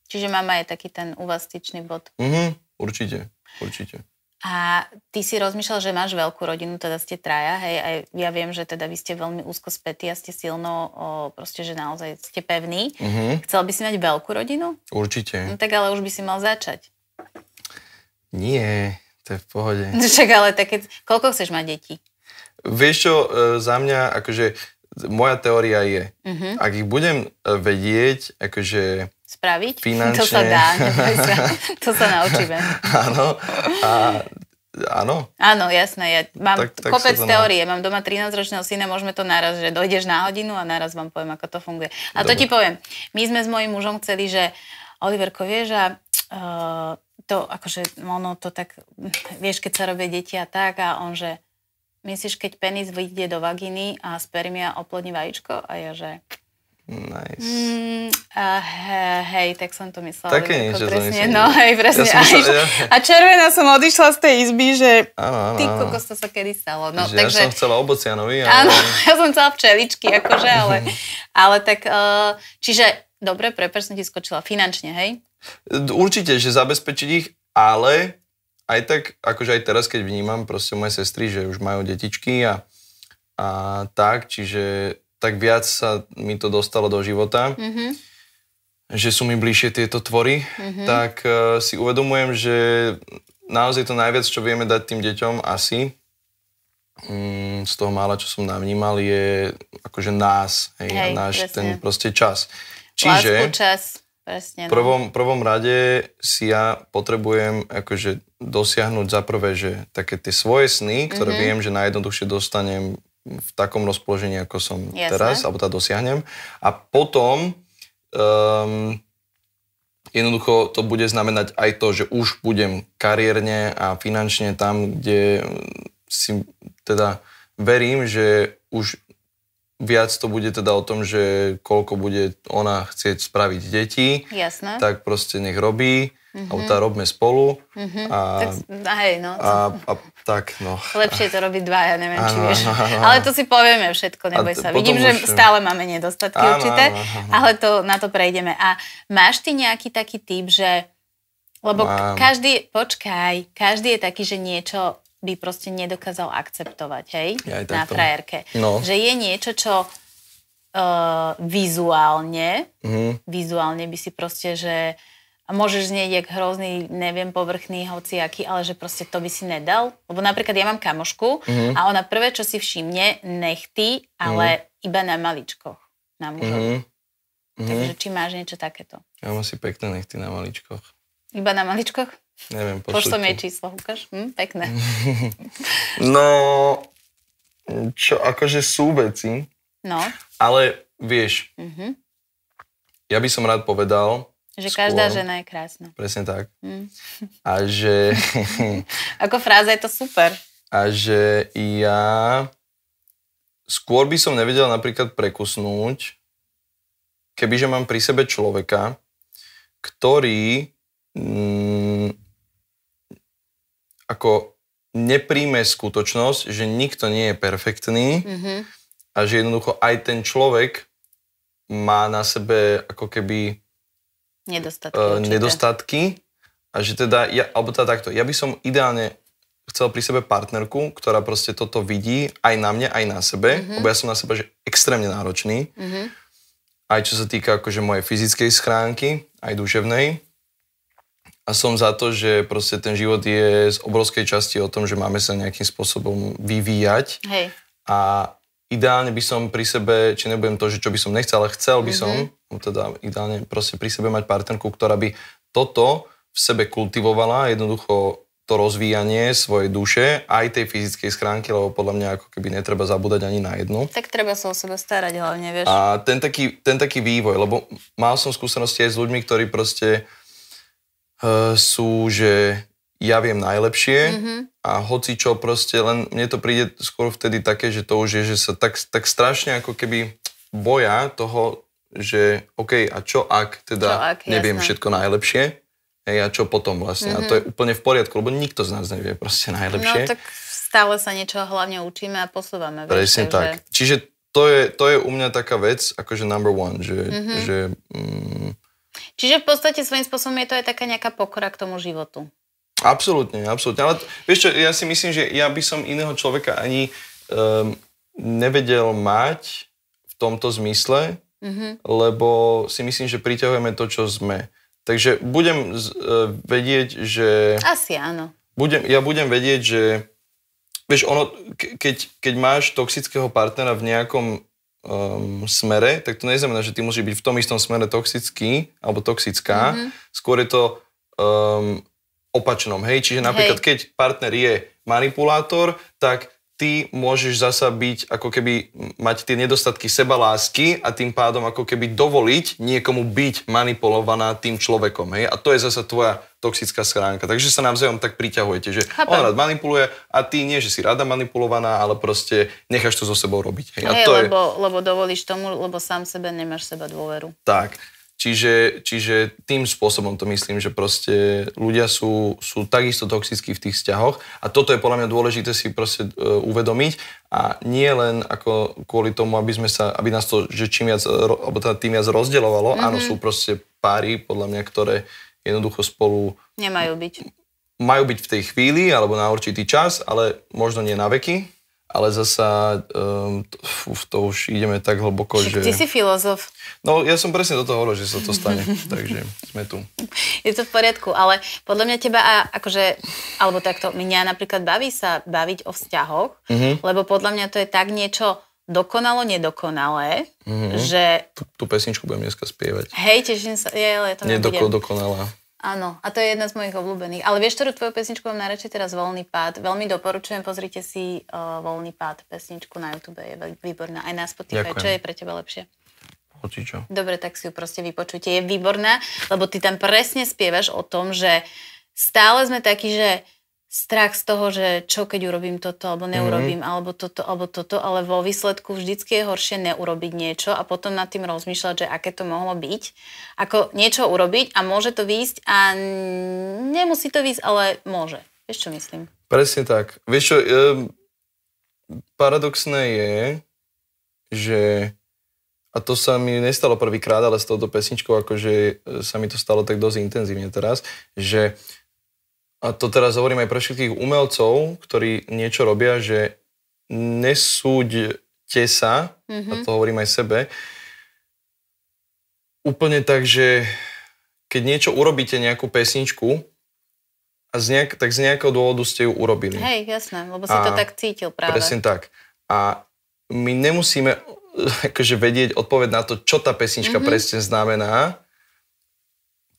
Čiže mama je taký ten uvastičný bod. Mm-hmm. určite, určite. A ty si rozmýšľal, že máš veľkú rodinu, teda ste traja, hej, a ja viem, že teda vy ste veľmi úzko spätí a ste silno, o, proste, že naozaj ste pevní. Mm-hmm. Chcel by si mať veľkú rodinu? Určite. No tak ale už by si mal začať. Nie, to je v pohode. No však ale keď, koľko chceš mať detí? Vieš čo, e, za mňa, akože moja teória je, mm-hmm. ak ich budem e, vedieť, akože spraviť. Finančne. To sa dá, <laughs> to sa naučíme. Áno. A Áno. Áno, jasné. Ja mám tak, tak kopec teórie. Mám doma 13-ročného syna, môžeme to naraz, že dojdeš na hodinu a naraz vám poviem, ako to funguje. A Dobre. to ti poviem. My sme s mojim mužom chceli, že Oliverko, vieš, a uh, to akože, ono to tak, vieš, keď sa robia deti a tak a on, že myslíš, keď penis vyjde do vaginy a spermia oplodní vajíčko? A ja, že Nice. Mm, he, hej, tak som to myslela. Také niečo presne, som No hej, presne. Ja som išla, ja. A červená som odišla z tej izby, že áno, áno, ty kokos to sa kedy stalo. No, že takže, ja som chcela obocianovi. Ale... Áno, <laughs> ja som chcela včeličky, akože, ale, <laughs> ale tak, eh, čiže, dobre, prepáč, som ti skočila finančne, hej? Určite, že zabezpečiť ich, ale aj tak, akože aj teraz, keď vnímam proste moje sestry, že už majú detičky a, a tak, čiže tak viac sa mi to dostalo do života, mm-hmm. že sú mi bližšie tieto tvory, mm-hmm. tak uh, si uvedomujem, že naozaj to najviac, čo vieme dať tým deťom asi, um, z toho mála, čo som navnímal, je akože nás, hej, hej náš presne. ten proste čas. Čiže... Lásku, čas. Presne. No. prvom, prvom rade si ja potrebujem akože dosiahnuť za prvé, že také tie svoje sny, ktoré mm-hmm. viem, že najjednoduchšie dostanem v takom rozpoložení, ako som Jasne. teraz, alebo tá teda dosiahnem. A potom um, jednoducho to bude znamenať aj to, že už budem kariérne a finančne tam, kde si teda verím, že už viac to bude teda o tom, že koľko bude ona chcieť spraviť detí, Jasne. tak proste nech robí Mm-hmm. Alebo robme spolu. Mm-hmm. A, tak, hej, no. A, a, tak, no. Lepšie to robiť dva, ja neviem, áno, či vieš. Áno, áno. Ale to si povieme všetko, neboj sa. Vidím, už... že stále máme nedostatky áno, určité, áno, áno. ale to, na to prejdeme. A máš ty nejaký taký typ, že... Lebo Mám. každý, počkaj, každý je taký, že niečo by proste nedokázal akceptovať, hej? Ja na frajerke. No. Že je niečo, čo uh, vizuálne, mm. vizuálne by si proste, že a môžeš znieť jak hrozný, neviem, povrchný, hociaký, ale že proste to by si nedal. Lebo napríklad ja mám kamošku mm-hmm. a ona prvé, čo si všimne, nechty, ale mm-hmm. iba na maličkoch, na mužoch. Mm-hmm. Takže či máš niečo takéto? Ja mám si pekné nechty na maličkoch. Iba na maličkoch? Neviem, pošlu Pošlom jej číslo, ukáž? Hm, pekné. <laughs> no, čo, akože sú veci. No. Ale vieš, mm-hmm. ja by som rád povedal, že Skôr. každá žena je krásna. Presne tak. Mm. A že... <laughs> Ako fráza je to super. A že ja... Skôr by som nevedel napríklad prekusnúť, kebyže mám pri sebe človeka, ktorý mm, ako nepríjme skutočnosť, že nikto nie je perfektný mm-hmm. a že jednoducho aj ten človek má na sebe ako keby Nedostatky. Uh, určite. nedostatky. A že teda, ja, alebo teda takto, ja by som ideálne chcel pri sebe partnerku, ktorá proste toto vidí aj na mne, aj na sebe, mm-hmm. lebo ja som na seba že extrémne náročný. Mm-hmm. Aj čo sa týka akože mojej fyzickej schránky, aj duševnej. A som za to, že proste ten život je z obrovskej časti o tom, že máme sa nejakým spôsobom vyvíjať. Hej. A ideálne by som pri sebe, či nebudem to, že čo by som nechcel, ale chcel by mm-hmm. som, mhm teda ideálne proste pri sebe mať partnerku, ktorá by toto v sebe kultivovala, jednoducho to rozvíjanie svojej duše, aj tej fyzickej schránky, lebo podľa mňa ako keby netreba zabúdať ani na jednu. Tak treba sa o seba starať hlavne, vieš. A ten taký, ten taký vývoj, lebo mal som skúsenosti aj s ľuďmi, ktorí proste uh, sú, že ja viem najlepšie mm-hmm. a hoci čo proste, len mne to príde skôr vtedy také, že to už je, že sa tak, tak strašne ako keby boja toho, že OK, a čo ak teda čo ak, neviem všetko najlepšie? Hej, a čo potom vlastne? Mm-hmm. A to je mhm. úplne v poriadku, lebo nikto z nás nevie proste najlepšie. No tak stále sa niečo hlavne učíme a posúvame. Presne vieš, tak. Že... Čiže to je, to je u mňa taká vec, akože number one, že... Mm-hmm. že mm... Čiže v podstate svojím spôsobom je to aj taká nejaká pokora k tomu životu. Absolútne, absolútne. Ale vieš čo, ja si myslím, že ja by som iného človeka ani um, nevedel mať v tomto zmysle, mm-hmm. lebo si myslím, že priťahujeme to, čo sme. Takže budem z, uh, vedieť, že... Asi áno. Budem, ja budem vedieť, že... Vieš, ono, keď, keď máš toxického partnera v nejakom um, smere, tak to neznamená, že ty musíš byť v tom istom smere toxický alebo toxická. Mm-hmm. Skôr je to um, opačnom, hej? Čiže napríklad, hej. keď partner je manipulátor, tak ty môžeš zasa byť, ako keby mať tie nedostatky sebalásky a tým pádom ako keby dovoliť niekomu byť manipulovaná tým človekom. Hej? A to je zasa tvoja toxická schránka. Takže sa navzájom tak priťahujete, že Chápem. on rád manipuluje a ty nie, že si rada manipulovaná, ale proste necháš to so sebou robiť. Hej, a hej, to lebo, je... lebo dovolíš tomu, lebo sám sebe nemáš seba dôveru. Tak. Čiže, čiže tým spôsobom to myslím, že proste ľudia sú, sú takisto toxickí v tých vzťahoch a toto je podľa mňa dôležité si proste uh, uvedomiť a nie len ako kvôli tomu, aby sme sa, aby nás to, že čím viac, alebo teda tým viac rozdielovalo, mm-hmm. áno, sú proste páry, podľa mňa, ktoré jednoducho spolu... Nemajú byť. Majú byť v tej chvíli alebo na určitý čas, ale možno nie na veky ale zasa um, ehm, to, to už ideme tak hlboko, Však že... ty si filozof. No, ja som presne do toho hovoril, že sa to stane, <laughs> takže sme tu. Je to v poriadku, ale podľa mňa teba, akože, alebo takto, mňa napríklad baví sa baviť o vzťahoch, mm-hmm. lebo podľa mňa to je tak niečo dokonalo, nedokonalé, mm-hmm. že... Tú, tú pesničku budem dneska spievať. Hej, teším sa, je, ale to Nedoko, dokonalá. Áno, a to je jedna z mojich obľúbených. Ale vieš, ktorú tvoju pesničku mám najradšej teraz Voľný pád. Veľmi doporučujem, pozrite si uh, Voľný pád pesničku na YouTube, je výborná. Aj na Spotify, Ďakujem. čo je pre teba lepšie? Počičo. Dobre, tak si ju proste vypočujte. Je výborná, lebo ty tam presne spievaš o tom, že stále sme takí, že strach z toho, že čo keď urobím toto, alebo mhm. neurobím, mm-hmm. alebo toto, alebo toto, ale vo výsledku vždycky je horšie neurobiť niečo a potom nad tým rozmýšľať, že aké to mohlo byť. Ako niečo urobiť a môže to výjsť a nemusí to výjsť, ale môže. Vieš, čo myslím? Presne tak. Vieš čo, e, paradoxné je, že a to sa mi nestalo prvýkrát, ale s touto pesničkou akože e, sa mi to stalo tak dosť intenzívne teraz, že a to teraz hovorím aj pre všetkých umelcov, ktorí niečo robia, že nesúďte sa, mm-hmm. a mhm. to hovorím aj sebe, úplne tak, že keď niečo urobíte, nejakú pesničku, a z nejak, tak z nejakého dôvodu ste ju urobili. Hej, jasné, lebo si a, to tak cítil práve. Presne tak. A my nemusíme <laughs> akože vedieť odpoveď na to, čo tá pesnička mm-hmm. presne znamená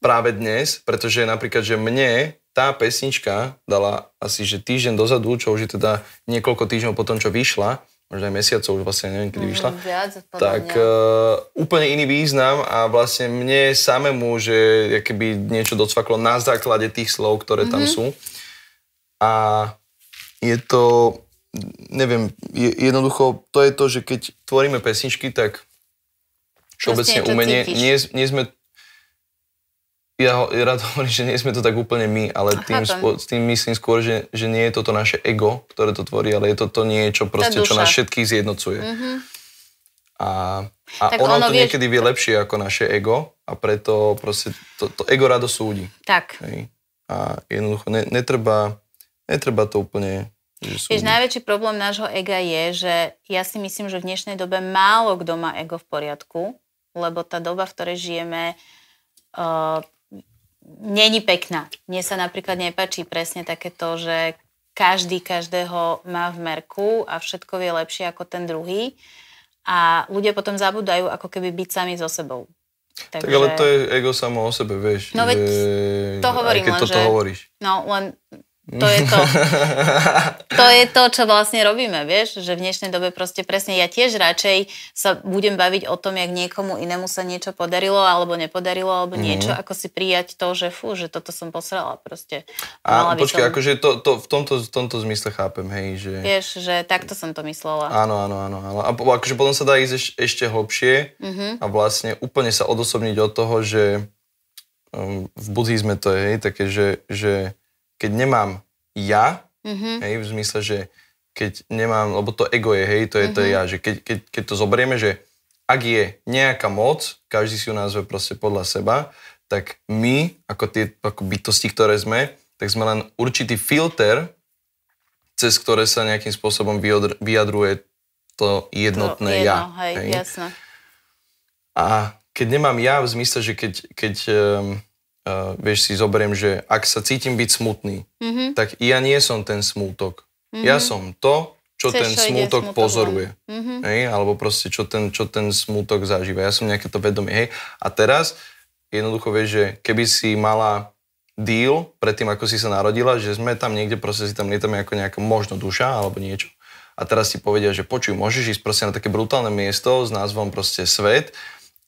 práve dnes, pretože napríklad, že mne tá pesnička dala asi že týždeň dozadu, čo už je teda niekoľko týždňov potom, čo vyšla, možno aj mesiacov, už vlastne neviem, kedy mhm, vyšla, mm, viac, tak uh, úplne iný význam a vlastne mne samému, že keby niečo docvaklo na základe tých slov, ktoré mm-hmm. tam mhm. sú. A je to, neviem, je, jednoducho to je to, že keď tvoríme pesničky, tak všeobecne umenie, nie, nie sme ja, ho, ja rád <laughs> hovorím, že nie sme to tak úplne my, ale Aha, tým, spo, tým myslím skôr, že, že nie je to to naše ego, ktoré to tvorí, ale je to to niečo proste, čo nás všetkých zjednocuje. Mm-hmm. A, a ono, ono to vie... niekedy vie lepšie ako naše ego a preto proste to, to ego rado súdi. Tak. Hej. A jednoducho ne, netreba, netreba to úplne Vieš, najväčší problém nášho ega je, že ja si myslím, že v dnešnej dobe málo kto má ego v poriadku, lebo tá doba, v ktorej žijeme, uh, není pekná. Mne sa napríklad nepačí presne takéto, že každý každého má v merku a všetko je lepšie ako ten druhý. A ľudia potom zabudajú ako keby byť sami so sebou. Takže... Tak ale to je ego samo o sebe, vieš. No veď že... to hovorím aj keď len, toto že... hovoríš. No len to je to. <laughs> To je to, čo vlastne robíme, vieš, že v dnešnej dobe proste presne ja tiež radšej sa budem baviť o tom, jak niekomu inému sa niečo podarilo alebo nepodarilo alebo mm-hmm. niečo, ako si prijať to, že fú, že toto som posrala proste. A Mala počkej, som... akože to, to, v, tomto, v tomto zmysle chápem, hej, že... Vieš, že takto som to myslela. Áno, áno, áno. áno. A akože potom sa dá ísť eš, ešte hlbšie mm-hmm. a vlastne úplne sa odosobniť od toho, že um, v sme to je, hej, také, že, že keď nemám ja, mm-hmm. hej, v zmysle, že keď nemám, lebo to ego je, hej, to je mm-hmm. to mhm. ja, že keď, keď, keď to zoberieme, že ak je nejaká moc, každý si ju názve proste podľa seba, tak my, ako tie ako bytosti, ktoré sme, tak sme len určitý filter, cez ktoré sa nejakým spôsobom vyjadruje to jednotné to jedno, ja. Hej, hej. Jasné. A keď nemám ja v zmysle, že keď, keď um, uh, vieš, si zoberiem, že ak sa cítim byť smutný, mm-hmm. tak ja nie som ten smútok. Mm-hmm. Ja mhm. som to, čo Chceš, ten smútok, smútok pozoruje. Mm-hmm. Hej? Alebo proste, čo ten, čo ten smútok zažíva. Ja som nejaké to vedomie. Hej? A teraz jednoducho vieš, že keby si mala deal predtým, ako si sa narodila, že sme tam niekde, proste si tam lietame ako nejaká možno duša alebo niečo. A teraz ti povedia, že počuj, môžeš ísť proste na také brutálne miesto s názvom proste svet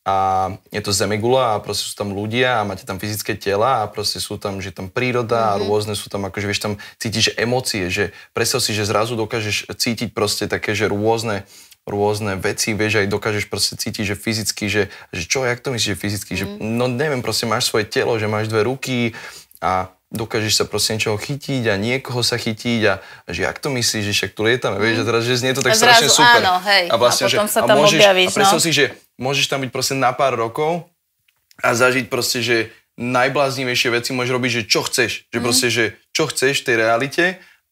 a je to zemegula a proste sú tam ľudia a máte tam fyzické tela a proste sú tam, že tam príroda mm-hmm. a mhm. rôzne sú tam, akože vieš, tam cítiš emócie, že predstav si, že zrazu dokážeš cítiť proste také, že rôzne rôzne veci, vieš, aj dokážeš proste cítiť, že fyzicky, že, že čo, jak to myslíš, že fyzicky, mm. že mhm. no neviem, proste máš svoje telo, že máš dve ruky a dokážeš sa proste niečoho chytiť a niekoho sa chytiť a, a že jak to myslíš, že však tu lietame, vieš, a mhm. teraz, že znie to tak a zrazu, strašne super. Áno, hej, a, vlastne, a potom že, sa tam môžeš, objavíš, no? a si, že môžeš tam byť proste na pár rokov a zažiť proste, že najbláznivejšie veci môžeš robiť, že čo chceš. Že mm. proste, že čo chceš v tej realite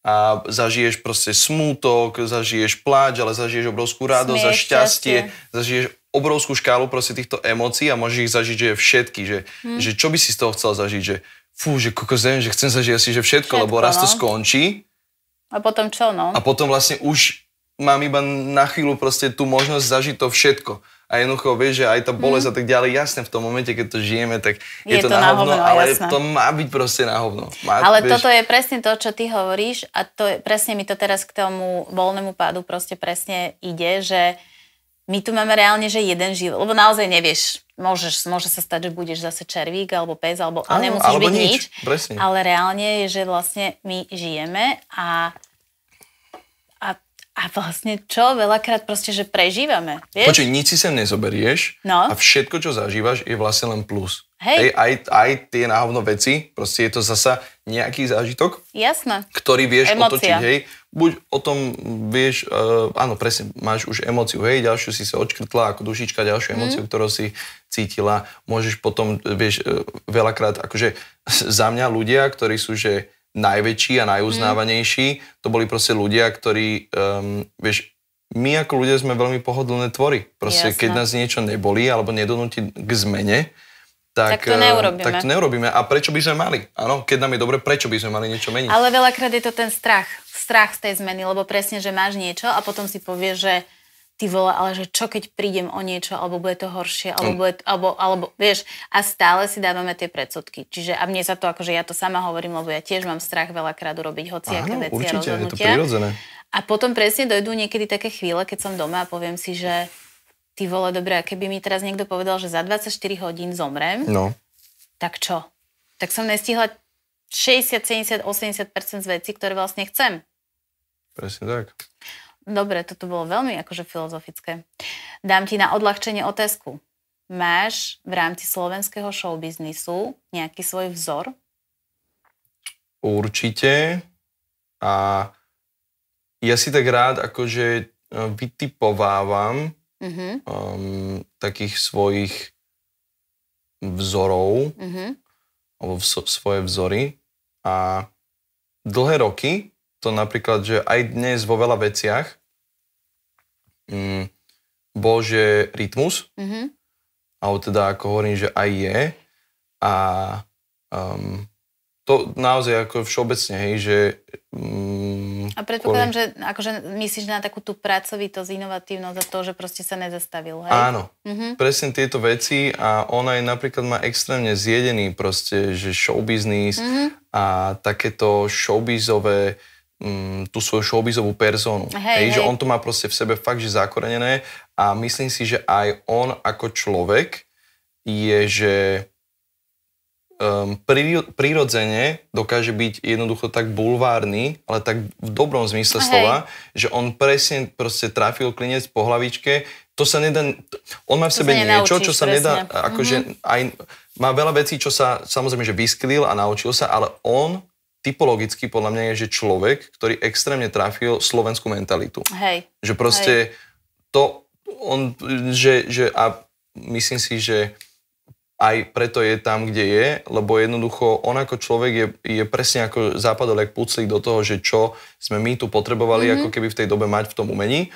a zažiješ proste smútok, zažiješ pláč, ale zažiješ obrovskú radosť za šťastie, šťastie, zažiješ obrovskú škálu proste týchto emócií a môžeš ich zažiť, že všetky, že, mm. že čo by si z toho chcel zažiť, že fú, že koko zem, že chcem zažiť asi, že všetko, všetko lebo raz no. to skončí. A potom čo, no? A potom vlastne už mám iba na chvíľu proste tú možnosť zažiť to všetko a jednoducho vieš, že aj tá mhm. bolesť mm. a tak ďalej, jasne v tom momente, keď to žijeme, tak je, je to, to na hovno, ale jasné. to má byť proste na hovno. Má, ale vieš... toto je presne to, čo ty hovoríš a to je, presne mi to teraz k tomu voľnému pádu proste presne ide, že my tu máme reálne, že jeden život, lebo naozaj nevieš, môžeš, môže sa stať, že budeš zase červík alebo pes, alebo, ale nemusíš alebo byť nič, nič presne. ale reálne je, že vlastne my žijeme a a vlastne čo? Veľakrát proste, že prežívame. Vieš? Počuj, nič si sem nezoberieš no? a všetko, čo zažívaš, je vlastne len plus. Hej. Hej aj, aj tie náhodno veci, proste je to zasa nejaký zážitok. Jasné. Ktorý vieš Emocia. otočiť, hej. Buď o tom vieš, uh, áno, presne, máš už emóciu, hej, ďalšiu si sa odškrtla ako dušička, ďalšiu mm. emóciu, ktorú si cítila. Môžeš potom, vieš, uh, veľakrát, akože za mňa ľudia, ktorí sú, že najväčší a najuznávanejší. Mm. To boli proste ľudia, ktorí, um, vieš, my ako ľudia sme veľmi pohodlné tvory. Proste Jasne. keď nás niečo nebolí alebo nedonúti k zmene, tak, tak, to ehm, neurobíme. tak to neurobíme. A prečo by sme mali? Áno, keď nám je dobre, prečo by sme mali niečo meniť? Ale veľakrát je to ten strach. Strach z tej zmeny, lebo presne, že máš niečo a potom si povieš, že ty vole, ale že čo keď prídem o niečo, alebo bude to horšie, alebo, no. bude, alebo, alebo vieš, a stále si dávame tie predsudky. Čiže a mne sa to, akože ja to sama hovorím, lebo ja tiež mám strach veľakrát urobiť hociaké veci určite, a rozhodnutia. Je to prirodzené. A potom presne dojdú niekedy také chvíle, keď som doma a poviem si, že ty vole, dobré, keby mi teraz niekto povedal, že za 24 hodín zomrem, no. tak čo? Tak som nestihla 60, 70, 80% z vecí, ktoré vlastne chcem. Presne tak. Dobre, toto bolo veľmi akože filozofické. Dám ti na odľahčenie otázku. Máš v rámci slovenského showbiznisu nejaký svoj vzor? Určite. A ja si tak rád akože e, vytipovávam mm-hmm. um, takých svojich vzorov, mm-hmm. alebo v, svoje vzory. A dlhé roky to napríklad, že aj dnes vo veľa veciach mm, bol, že rytmus, mm-hmm. alebo teda ako hovorím, že aj je a um, to naozaj ako všeobecne, hej, že... Mm, a predpokladám, kvôli... že akože myslíš na takú tú pracovitosť, inovatívnosť a to, že proste sa nezastavil, hej? Áno, mm-hmm. presne tieto veci a ona je napríklad má extrémne zjedený proste, že showbiznis mm-hmm. a takéto showbizové uh, mm, tú svoju showbizovú personu. Hej, hej, hej. Že on to má proste v sebe fakt, že zakorenené a myslím si, že aj on ako človek je, že um, prirodzene dokáže byť jednoducho tak bulvárny, ale tak v dobrom zmysle Hej. slova, že on presne proste trafil klinec po hlavičke. To sa nedá... On má v to sebe niečo, čo sa presne. nedá... Akože mm-hmm. aj, má veľa vecí, čo sa samozrejme, že vyskylil a naučil sa, ale on typologicky podľa mňa je, že človek, ktorý extrémne trafil slovenskú mentalitu. Hej. Že proste Hej. to, on, že, že a myslím si, že aj preto je tam, kde je, lebo jednoducho on ako človek je, je presne ako západol jak puclík do toho, že čo sme my tu potrebovali mm-hmm. ako keby v tej dobe mať v tom umení.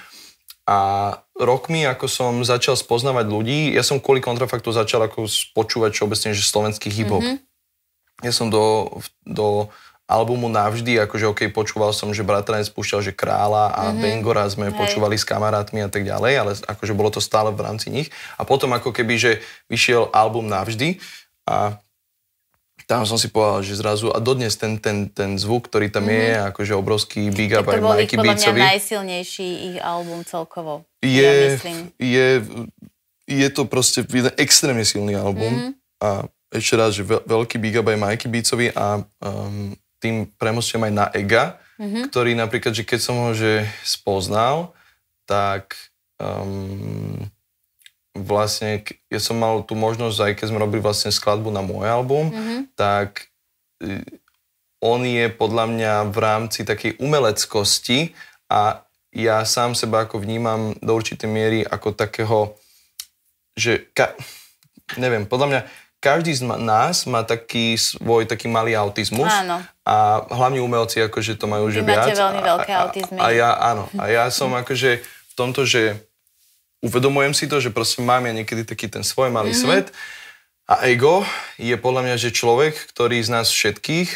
A rokmi, ako som začal spoznávať ľudí, ja som kvôli kontrafaktu začal ako počúvať všeobecne, že slovenský hip-hop. Mm-hmm. Ja som do, do albumu navždy, akože OK, počúval som, že bratranec spúšťal, že Krála a mm-hmm. Bengora sme Hej. počúvali s kamarátmi a tak ďalej, ale akože bolo to stále v rámci nich. A potom ako keby, že vyšiel album navždy a tam som si povedal, že zrazu a dodnes ten, ten, ten zvuk, ktorý tam mm-hmm. je, mhm. akože obrovský Big Up aj Mikey Beatsovi. To bol najsilnejší ich album celkovo, je, ja Je, je to proste jeden extrémne silný album mm-hmm. a ešte raz, že veľký Big Up aj Mikey Beatsovi a um, tým premostím aj na ega, mm-hmm. ktorý napríklad, že keď som ho že spoznal, tak um, vlastne, ja som mal tú možnosť, aj keď sme robili vlastne skladbu na môj album, mm-hmm. tak on je podľa mňa v rámci takej umeleckosti a ja sám seba ako vnímam do určitej miery ako takého, že ka, neviem, podľa mňa každý z nás má taký svoj taký malý autizmus. Áno. A hlavne umelci akože to majú že viac. veľmi veľké a, autizmy. A, a ja, áno. A ja som akože v tomto, že uvedomujem si to, že proste mám ja niekedy taký ten svoj malý mm-hmm. svet. A ego je podľa mňa, že človek, ktorý z nás všetkých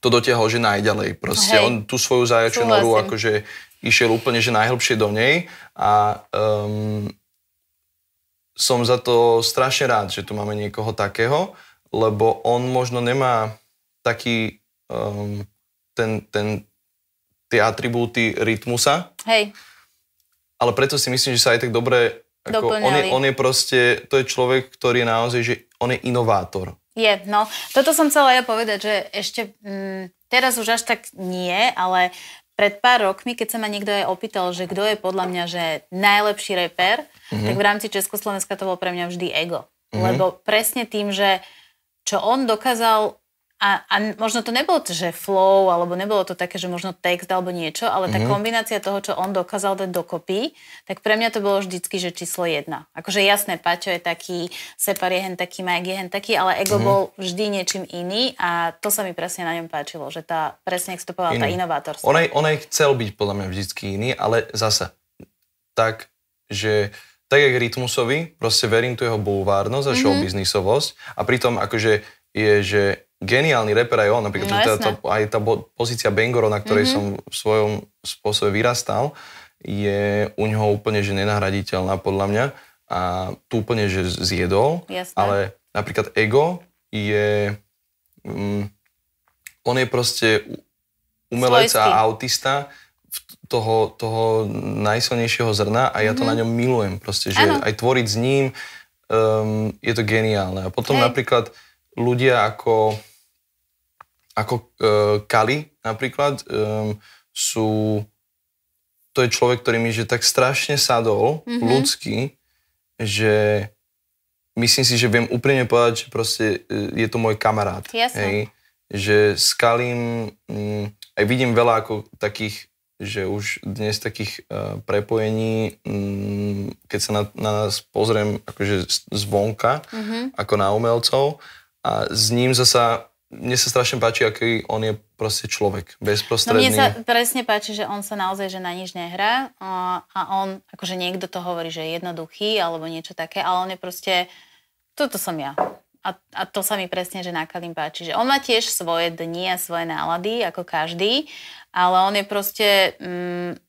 to dotiahol, že najďalej. Proste Hej. on tú svoju zajačú noru akože išiel úplne, že najhlbšie do nej a um, som za to strašne rád, že tu máme niekoho takého, lebo on možno nemá taký um, ten, ten, tie atribúty rytmusa. Hej. Ale preto si myslím, že sa aj tak dobre... Ako, on, je, on je proste, to je človek, ktorý je naozaj, že on je inovátor. Je, no. Toto som chcela ja povedať, že ešte... m, mm, Teraz už až tak nie, ale pred pár rokmi, keď sa ma niekto aj opýtal, že kto je podľa mňa že najlepší reper, mm-hmm. tak v rámci Československa to bolo pre mňa vždy ego. Mm-hmm. Lebo presne tým, že čo on dokázal a, a možno to nebolo, že flow, alebo nebolo to také, že možno text alebo niečo, ale tá mm kombinácia toho, čo on dokázal dať dokopy, tak pre mňa to bolo vždycky, že číslo jedna. Akože jasné, Paťo je taký, Separ je hen taký, Majek je hen taký, ale Ego mm bol vždy niečím iný a to sa mi presne na ňom páčilo, že tá, presne jak to tá inovátorstva. On aj, on aj chcel byť podľa mňa vždycky iný, ale zase tak, že tak jak Rytmusovi, proste verím tu jeho bulvárnosť a mm-hmm. showbiznisovosť a pritom akože je, že geniálny reper aj on, napríklad no, tá, teda tá, aj tá pozícia Bangoro, na ktorej mm-hmm. som v svojom spôsobe vyrastal, je u ňoho úplne že nenahraditeľná podľa mňa a tu úplne že zjedol, jasné. ale napríklad Ego je... Mm, on je proste umelec a autista toho, toho najsilnejšieho zrna a ja to mm-hmm. na ňom milujem proste, že ano. aj tvoriť s ním um, je to geniálne. A potom Hej. napríklad ľudia ako ako e, Kali napríklad, e, sú... To je človek, ktorý mi že tak strašne sadol, mm-hmm. ľudský, že myslím si, že viem úplne povedať, že proste e, je to môj kamarát. Jasne. Hej? Že s Kalim m, mm, aj vidím veľa ako takých že už dnes takých e, prepojení, um, keď sa na, na nás pozriem akože zvonka, mm-hmm. ako na umelcov, a s ním zasa mne sa strašne páči, aký on je proste človek, bezprostredný. No mne sa presne páči, že on sa naozaj že na nič nehrá a on, akože niekto to hovorí, že je jednoduchý alebo niečo také, ale on je proste, toto som ja. A, a to sa mi presne, že nákladným páči, že on má tiež svoje dni a svoje nálady, ako každý, ale on je proste... Mm,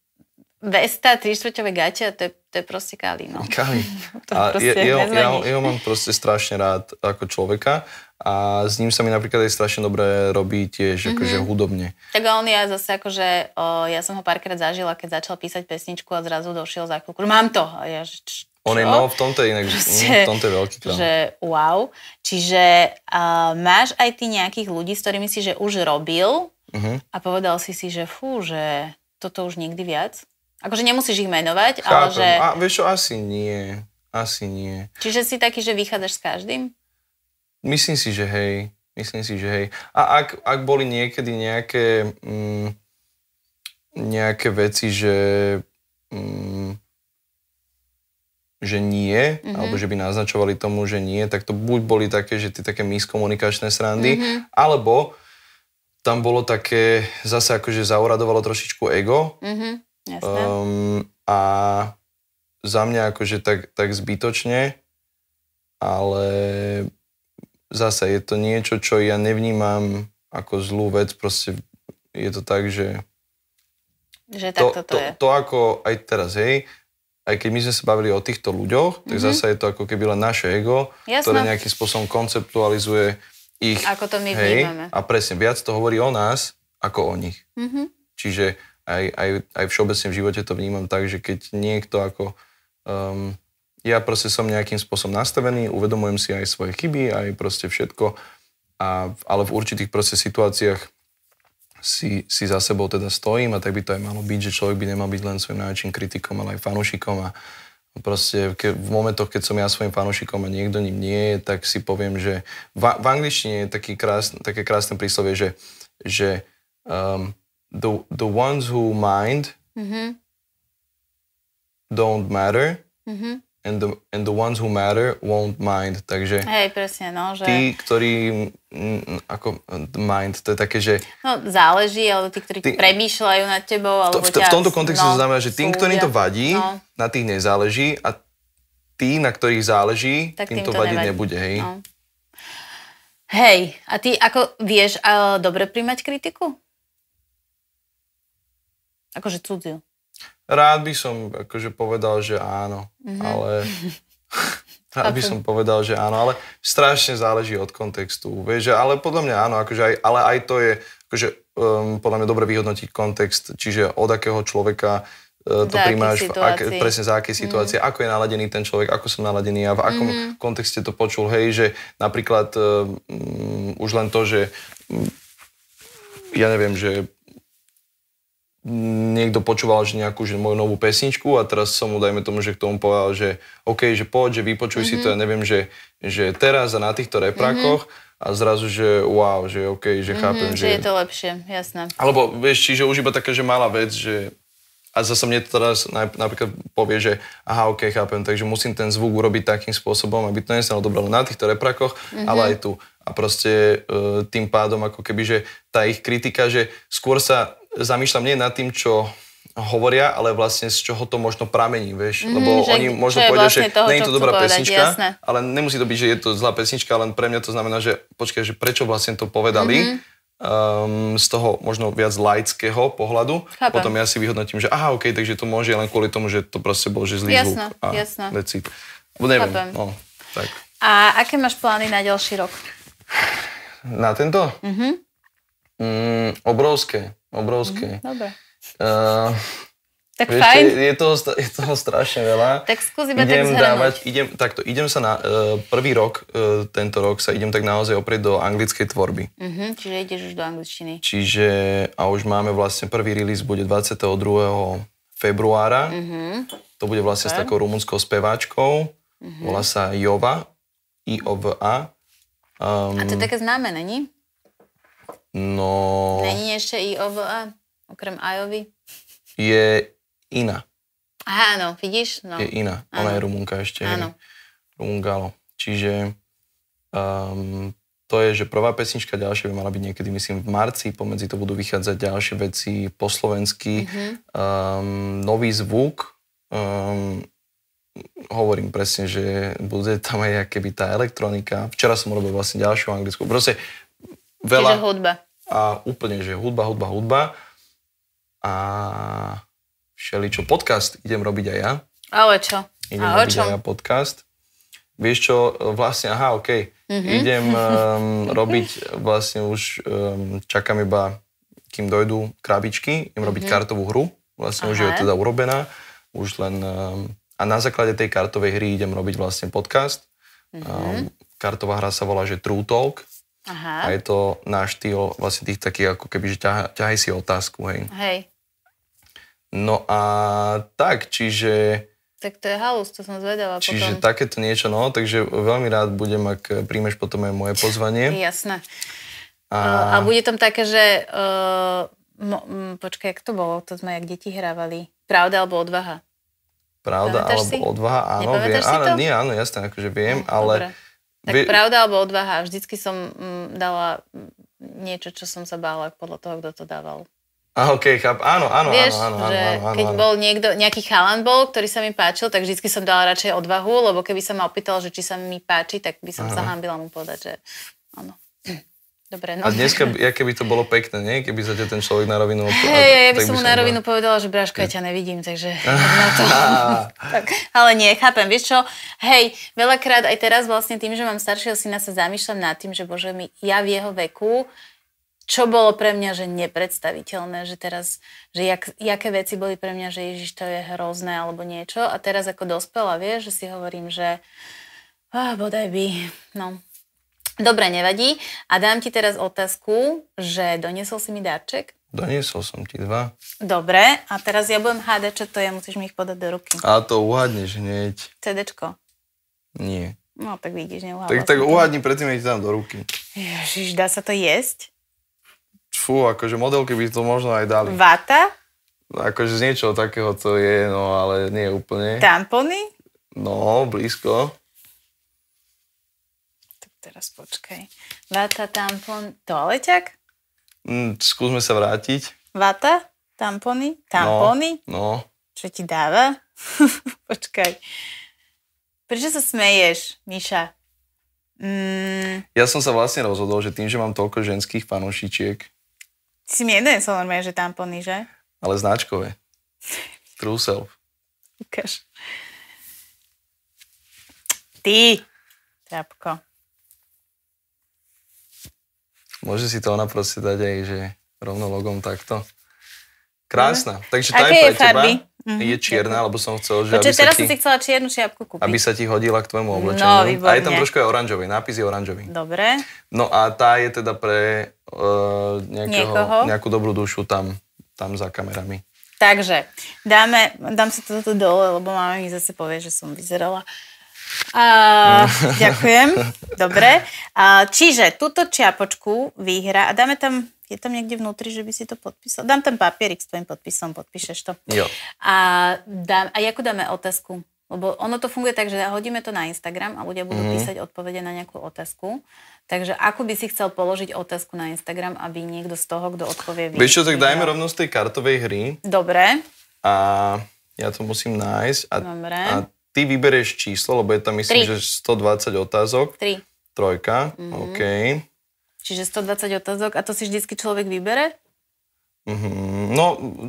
Vesta, trištvrťové gate, to je, to je proste Kali, no. Kali. to a proste je, jeho, ja, ja ho mám proste strašne rád ako človeka a s ním sa mi napríklad aj strašne dobre robí tiež mm-hmm. akože hudobne. Tak on ja zase akože, o, ja som ho párkrát zažila, keď začal písať pesničku a zrazu došiel za chvíľku, mám to. A ja, č, On je, no, v tomto je inak, Proste, mm, v tomto je veľký Že wow. Čiže uh, máš aj ty nejakých ľudí, s ktorými si že už robil mm-hmm. a povedal si si, že fú, že toto už nikdy viac? Akože nemusíš ich menovať, Chápem. ale že... A vieš čo, asi nie. Asi nie. Čiže si taký, že vychádzaš s každým? Myslím si, že hej. Myslím si, že hej. A ak, ak boli niekedy nejaké, mm, nejaké veci, že, mm, že nie, mm-hmm. alebo že by naznačovali tomu, že nie, tak to buď boli také, že tie také miskomunikačné srandy, mm-hmm. alebo tam bolo také, zase akože zauradovalo trošičku ego, mm-hmm Um, a za mňa akože tak, tak zbytočne, ale zase je to niečo, čo ja nevnímam ako zlú vec, proste je to tak, že... Že to, toto to, je. To, ako aj teraz, hej, aj keď my sme sa bavili o týchto ľuďoch, tak mm-hmm. zase je to ako keby len naše ego, Jasné. ktoré nejakým spôsobom konceptualizuje ich. Ako to my hej, vnímame. A presne, viac to hovorí o nás, ako o nich. Mm-hmm. Čiže aj, aj, aj všeobecne v živote to vnímam tak, že keď niekto ako... Um, ja proste som nejakým spôsobom nastavený, uvedomujem si aj svoje chyby, aj proste všetko, a, ale v určitých proste situáciách si, si za sebou teda stojím a tak by to aj malo byť, že človek by nemal byť len svojim najväčším kritikom, ale aj fanúšikom a proste ke, v momentoch, keď som ja svojim fanúšikom a niekto ním nie je, tak si poviem, že v, v angličtine je taký krásne, také krásne príslovie, že, že um, the the ones who mind mm-hmm. don't matter mm-hmm. and the and the ones who matter won't mind. Takže Hej, presne, no, že... tí, ktorí m, mm, mm, ako mind, to je také, že... No, záleží, ale tí, ktorí tí... premýšľajú nad tebou, alebo to, v, v tomto kontexte no, to znamená, že tým, ktorým to vadí, no. na tých nezáleží a tí, na ktorých záleží, tak tým, tým to vadiť nevadí. nebude, hej? No. Hej, a ty ako vieš uh, dobre príjmať kritiku? Akože cudziu. Rád by som akože povedal, že áno, mm-hmm. ale... <laughs> Rád by som povedal, že áno, ale strašne záleží od kontextu. Vieš, ale podľa mňa áno, akože aj, ale aj to je akože, um, podľa mňa dobre vyhodnotiť kontext, čiže od akého človeka uh, to za príjmaš, ak, presne za aké situácie, mm. ako je naladený ten človek, ako som naladený a v akom mm. kontexte to počul. Hej, že napríklad um, už len to, že um, ja neviem, že niekto počúval že nejakú že moju novú pesničku a teraz som mu, dajme tomu, že k tomu povedal, že OK, že poď, že vypočuj mm-hmm. si to, ja mhm. neviem, že, že teraz a na týchto reprákoch mm-hmm. a zrazu, že wow, že OK, že mm-hmm, chápem, že... Že je to lepšie, jasné. Alebo vieš, čiže už iba taká, že malá vec, že a zase mne to teraz napríklad povie, že aha, ok, chápem, takže musím ten zvuk urobiť takým spôsobom, aby to nesanalo dobre na týchto reprakoch, mm-hmm. ale mhm. aj tu. A proste e, tým pádom ako keby, že tá ich kritika, že skôr sa zamýšľam nie nad tým, čo hovoria, ale vlastne z čoho to možno pramení, vieš. Mm, Lebo že, oni možno povedia, vlastne že toho, nie je to dobrá povedať, pesnička, jasné. ale nemusí to byť, že je to zlá pesnička, len pre mňa to znamená, že počkaj, že prečo vlastne to povedali, mm-hmm um, z toho možno viac laického pohľadu. Chápem. Potom ja si vyhodnotím, že aha, OK, takže to môže len kvôli tomu, že to proste bol že zlý jasné, zvuk. A jasné, jasné. Neviem, Chápem. no, tak. A aké máš plány na ďalší rok? Na tento? Mm-hmm. Mm, obrovské obrovské. Mm, dobre. Uh, tak vieš, fajn. Je, je, toho, je toho strašne veľa. tak skúsime idem tak dávať, idem, takto, idem sa na uh, prvý rok, uh, tento rok sa idem tak naozaj oprieť do anglickej tvorby. Mm-hmm, čiže ideš už do angličtiny. Čiže, a už máme vlastne prvý release, bude 22. februára. Mm-hmm. To bude vlastne okay. s takou rumunskou speváčkou. Mm-hmm. Volá sa Jova, I-O-V-A. Um, a to je um, také známe, není? No... Není ešte IOVA, e, okrem IOVy? E? Je iná. Aha, áno, vidíš? No. Je iná. Ona ano. je Rumunka ešte. Áno. Rumungalo. No. Čiže um, to je, že prvá pesnička, ďalšia by mala byť niekedy, myslím, v marci, pomedzi to budú vychádzať ďalšie veci po slovensky. Mm-hmm. Um, nový zvuk, um, hovorím presne, že bude tam aj keby tá elektronika. Včera som robil vlastne ďalšiu anglickú. Proste Veľa. Čiže hudba. A úplne, že hudba, hudba, hudba. A všeličo. Podcast idem robiť aj ja. Ale čo? Idem Ale robiť aj ja podcast. Vieš čo, vlastne, aha, OK. Mm-hmm. Idem um, <laughs> robiť, vlastne už um, čakám iba, kým dojdú krabičky, idem robiť mm-hmm. kartovú hru. Vlastne aha. už je teda urobená. Už len... Um, a na základe tej kartovej hry idem robiť vlastne podcast. Mm-hmm. Um, kartová hra sa volá, že True Talk. Aha. A je to náš štýl vlastne tých takých, ako keby, že ťah, ťahaj si otázku, hej. Hej. No a tak, čiže... Tak to je halus, to som zvedela Čiže potom. takéto niečo, no, takže veľmi rád budem, ak príjmeš potom aj moje pozvanie. <laughs> Jasné. A, no, a bude tam také, že... Uh, mo, m, mm, počkaj, jak to bolo? To sme jak deti hrávali. Pravda alebo odvaha? Pravda Pamätáš alebo si? odvaha, áno, Nepamätáš viem. Áno, nie, áno, jasné, akože viem, no, ale... Dobré. Tak Vy... pravda alebo odvaha. Vždycky som mm, dala niečo, čo som sa bála podľa toho, kto to dával. A okay, cháp. Áno, áno, Vieš, áno, áno, áno, že áno, áno, keď áno. bol niekto, nejaký chalan bol, ktorý sa mi páčil, tak vždycky som dala radšej odvahu, lebo keby sa ma opýtal, že či sa mi páči, tak by som sa zahambila mu povedať, že áno. Dobre, no. A dneska, ja keby to bolo pekné, nie? Keby sa ťa ten človek na rovinu... <laughs> Hej, ja by som mu na rovinu povedala, že Bráško, ja ťa nevidím, takže... <laughs> na to. <laughs> tak, ale nie, chápem, vieš čo? Hej, veľakrát aj teraz vlastne tým, že mám staršieho syna, sa zamýšľam nad tým, že bože mi, ja v jeho veku, čo bolo pre mňa, že nepredstaviteľné, že teraz, že jak, jaké veci boli pre mňa, že Ježiš, to je hrozné alebo niečo. A teraz ako dospela, vieš, že si hovorím, že ah, bodaj by, no, Dobre, nevadí. A dám ti teraz otázku, že doniesol si mi darček? Doniesol som ti dva. Dobre, a teraz ja budem hádať, čo to je, musíš mi ich podať do ruky. A to uhadneš hneď. CDčko? Nie. No, tak vidíš, neuhádol. Tak, tak uhadni predtým, než ti dám do ruky. Ježiš, dá sa to jesť? Fú, akože modelky by to možno aj dali. Vata? Akože z niečoho takého to je, no ale nie úplne. Tampony? No, blízko. Teraz počkaj. Vata, tampon, toaleťak? Mm, skúsme sa vrátiť. Vata, tampony, tampony? No. no. Čo ti dáva? <laughs> počkaj. Prečo sa smeješ, Miša? Mm. Ja som sa vlastne rozhodol, že tým, že mám toľko ženských panošičiek. Ty si mi jeden som normálne, že tampony, že? Ale značkové. True self. Ukáž. Ty, trapko. Môže si to ona proste dať aj, že rovno logom takto. Krásna. Mm. Takže tá je, je pre farby? Mm-hmm. Je čierna, lebo som chcel, že... Počkej, teraz ti, som si chcela čiernu šiapku kúpiť. Aby sa ti hodila k tvojmu no, oblečeniu. No, A je tam trošku aj oranžový, nápis je oranžový. Dobre. No a tá je teda pre uh, nejakého, nejakú dobrú dušu tam, tam za kamerami. Takže, dáme, dám si toto dole, lebo máme mi zase povie, že som vyzerala. Uh, Uh, <laughs> ďakujem. Dobre. Uh, čiže túto čiapočku vyhra a dáme tam, je tam niekde vnútri, že by si to podpísal. Dám tam papierik s tvojim podpisom, podpíšeš to. Jo. A, dám, a ako dáme otázku? Lebo ono to funguje tak, že hodíme to na Instagram a ľudia budú mm písať odpovede na nejakú otázku. Takže ako by si chcel položiť otázku na Instagram, aby niekto z toho, kto odpovie... Vieš čo, tak dajme rovno z tej kartovej hry. Dobre. A ja to musím nájsť. A, Dobre. A ty vyberieš číslo, lebo je tam myslím, 3. že 120 otázok. 3. Trojka, mm-hmm. OK. Čiže 120 otázok a to si vždycky človek vybere? Mm-hmm. No,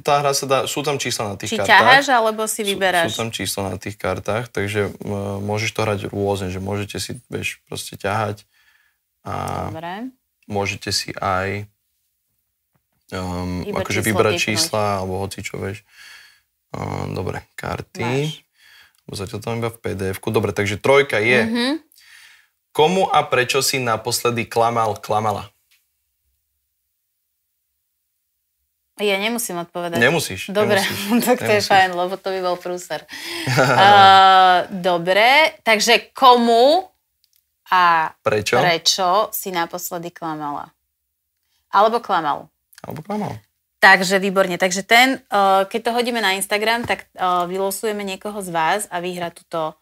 tá hra sa dá, sú tam čísla na tých Či kartách. Či ťaháš, alebo si vyberáš? Sú, sú tam čísla na tých kartách, takže uh, môžeš to hrať rôzne, že môžete si, vieš, proste ťahať a Dobre. môžete si aj um, Vyber akože číslo vybrať čísla, alebo hoci čo, vieš. Uh, dobre, karty. Máš. Zatiaľ to iba v pdf -ku. Dobre, takže trojka je. Mm-hmm. Komu a prečo si naposledy klamal, klamala? Ja nemusím odpovedať. Nemusíš. Dobre, nemusíš, <laughs> tak to nemusíš. je fajn, lebo to by bol prúser. uh, <laughs> dobre, takže komu a prečo? prečo si naposledy klamala? Alebo klamal? Alebo klamal. Takže výborne. Takže ten, eh, keď to hodíme na Instagram, tak eh, vylosujeme niekoho z vás a vyhra túto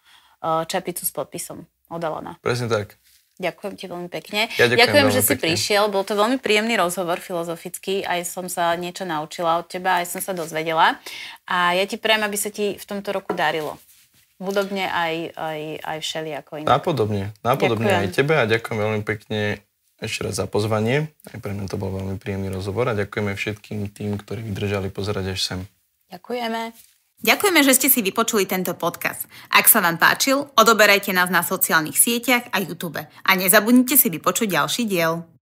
eh, čapicu s podpisom od Alana. Presne tak. Ďakujem ti veľmi pekne. Ja ďakujem, ďakujem že si prišiel. Bol to veľmi príjemný rozhovor filozofický. Aj som sa niečo naučila od teba, aj som sa dozvedela. A ja ti prejem, aby sa ti v tomto roku darilo. Hudobne aj, aj, aj ako iné. Napodobne. Napodobne ďakujem. aj tebe a ďakujem veľmi pekne ešte raz za pozvanie. Aj pre mňa to bol veľmi príjemný rozhovor a ďakujeme všetkým tým, ktorí vydržali pozerať až sem. Ďakujeme. Ďakujeme, že ste si vypočuli tento podcast. Ak sa vám páčil, odoberajte nás na sociálnych sieťach a YouTube. A nezabudnite si vypočuť ďalší diel.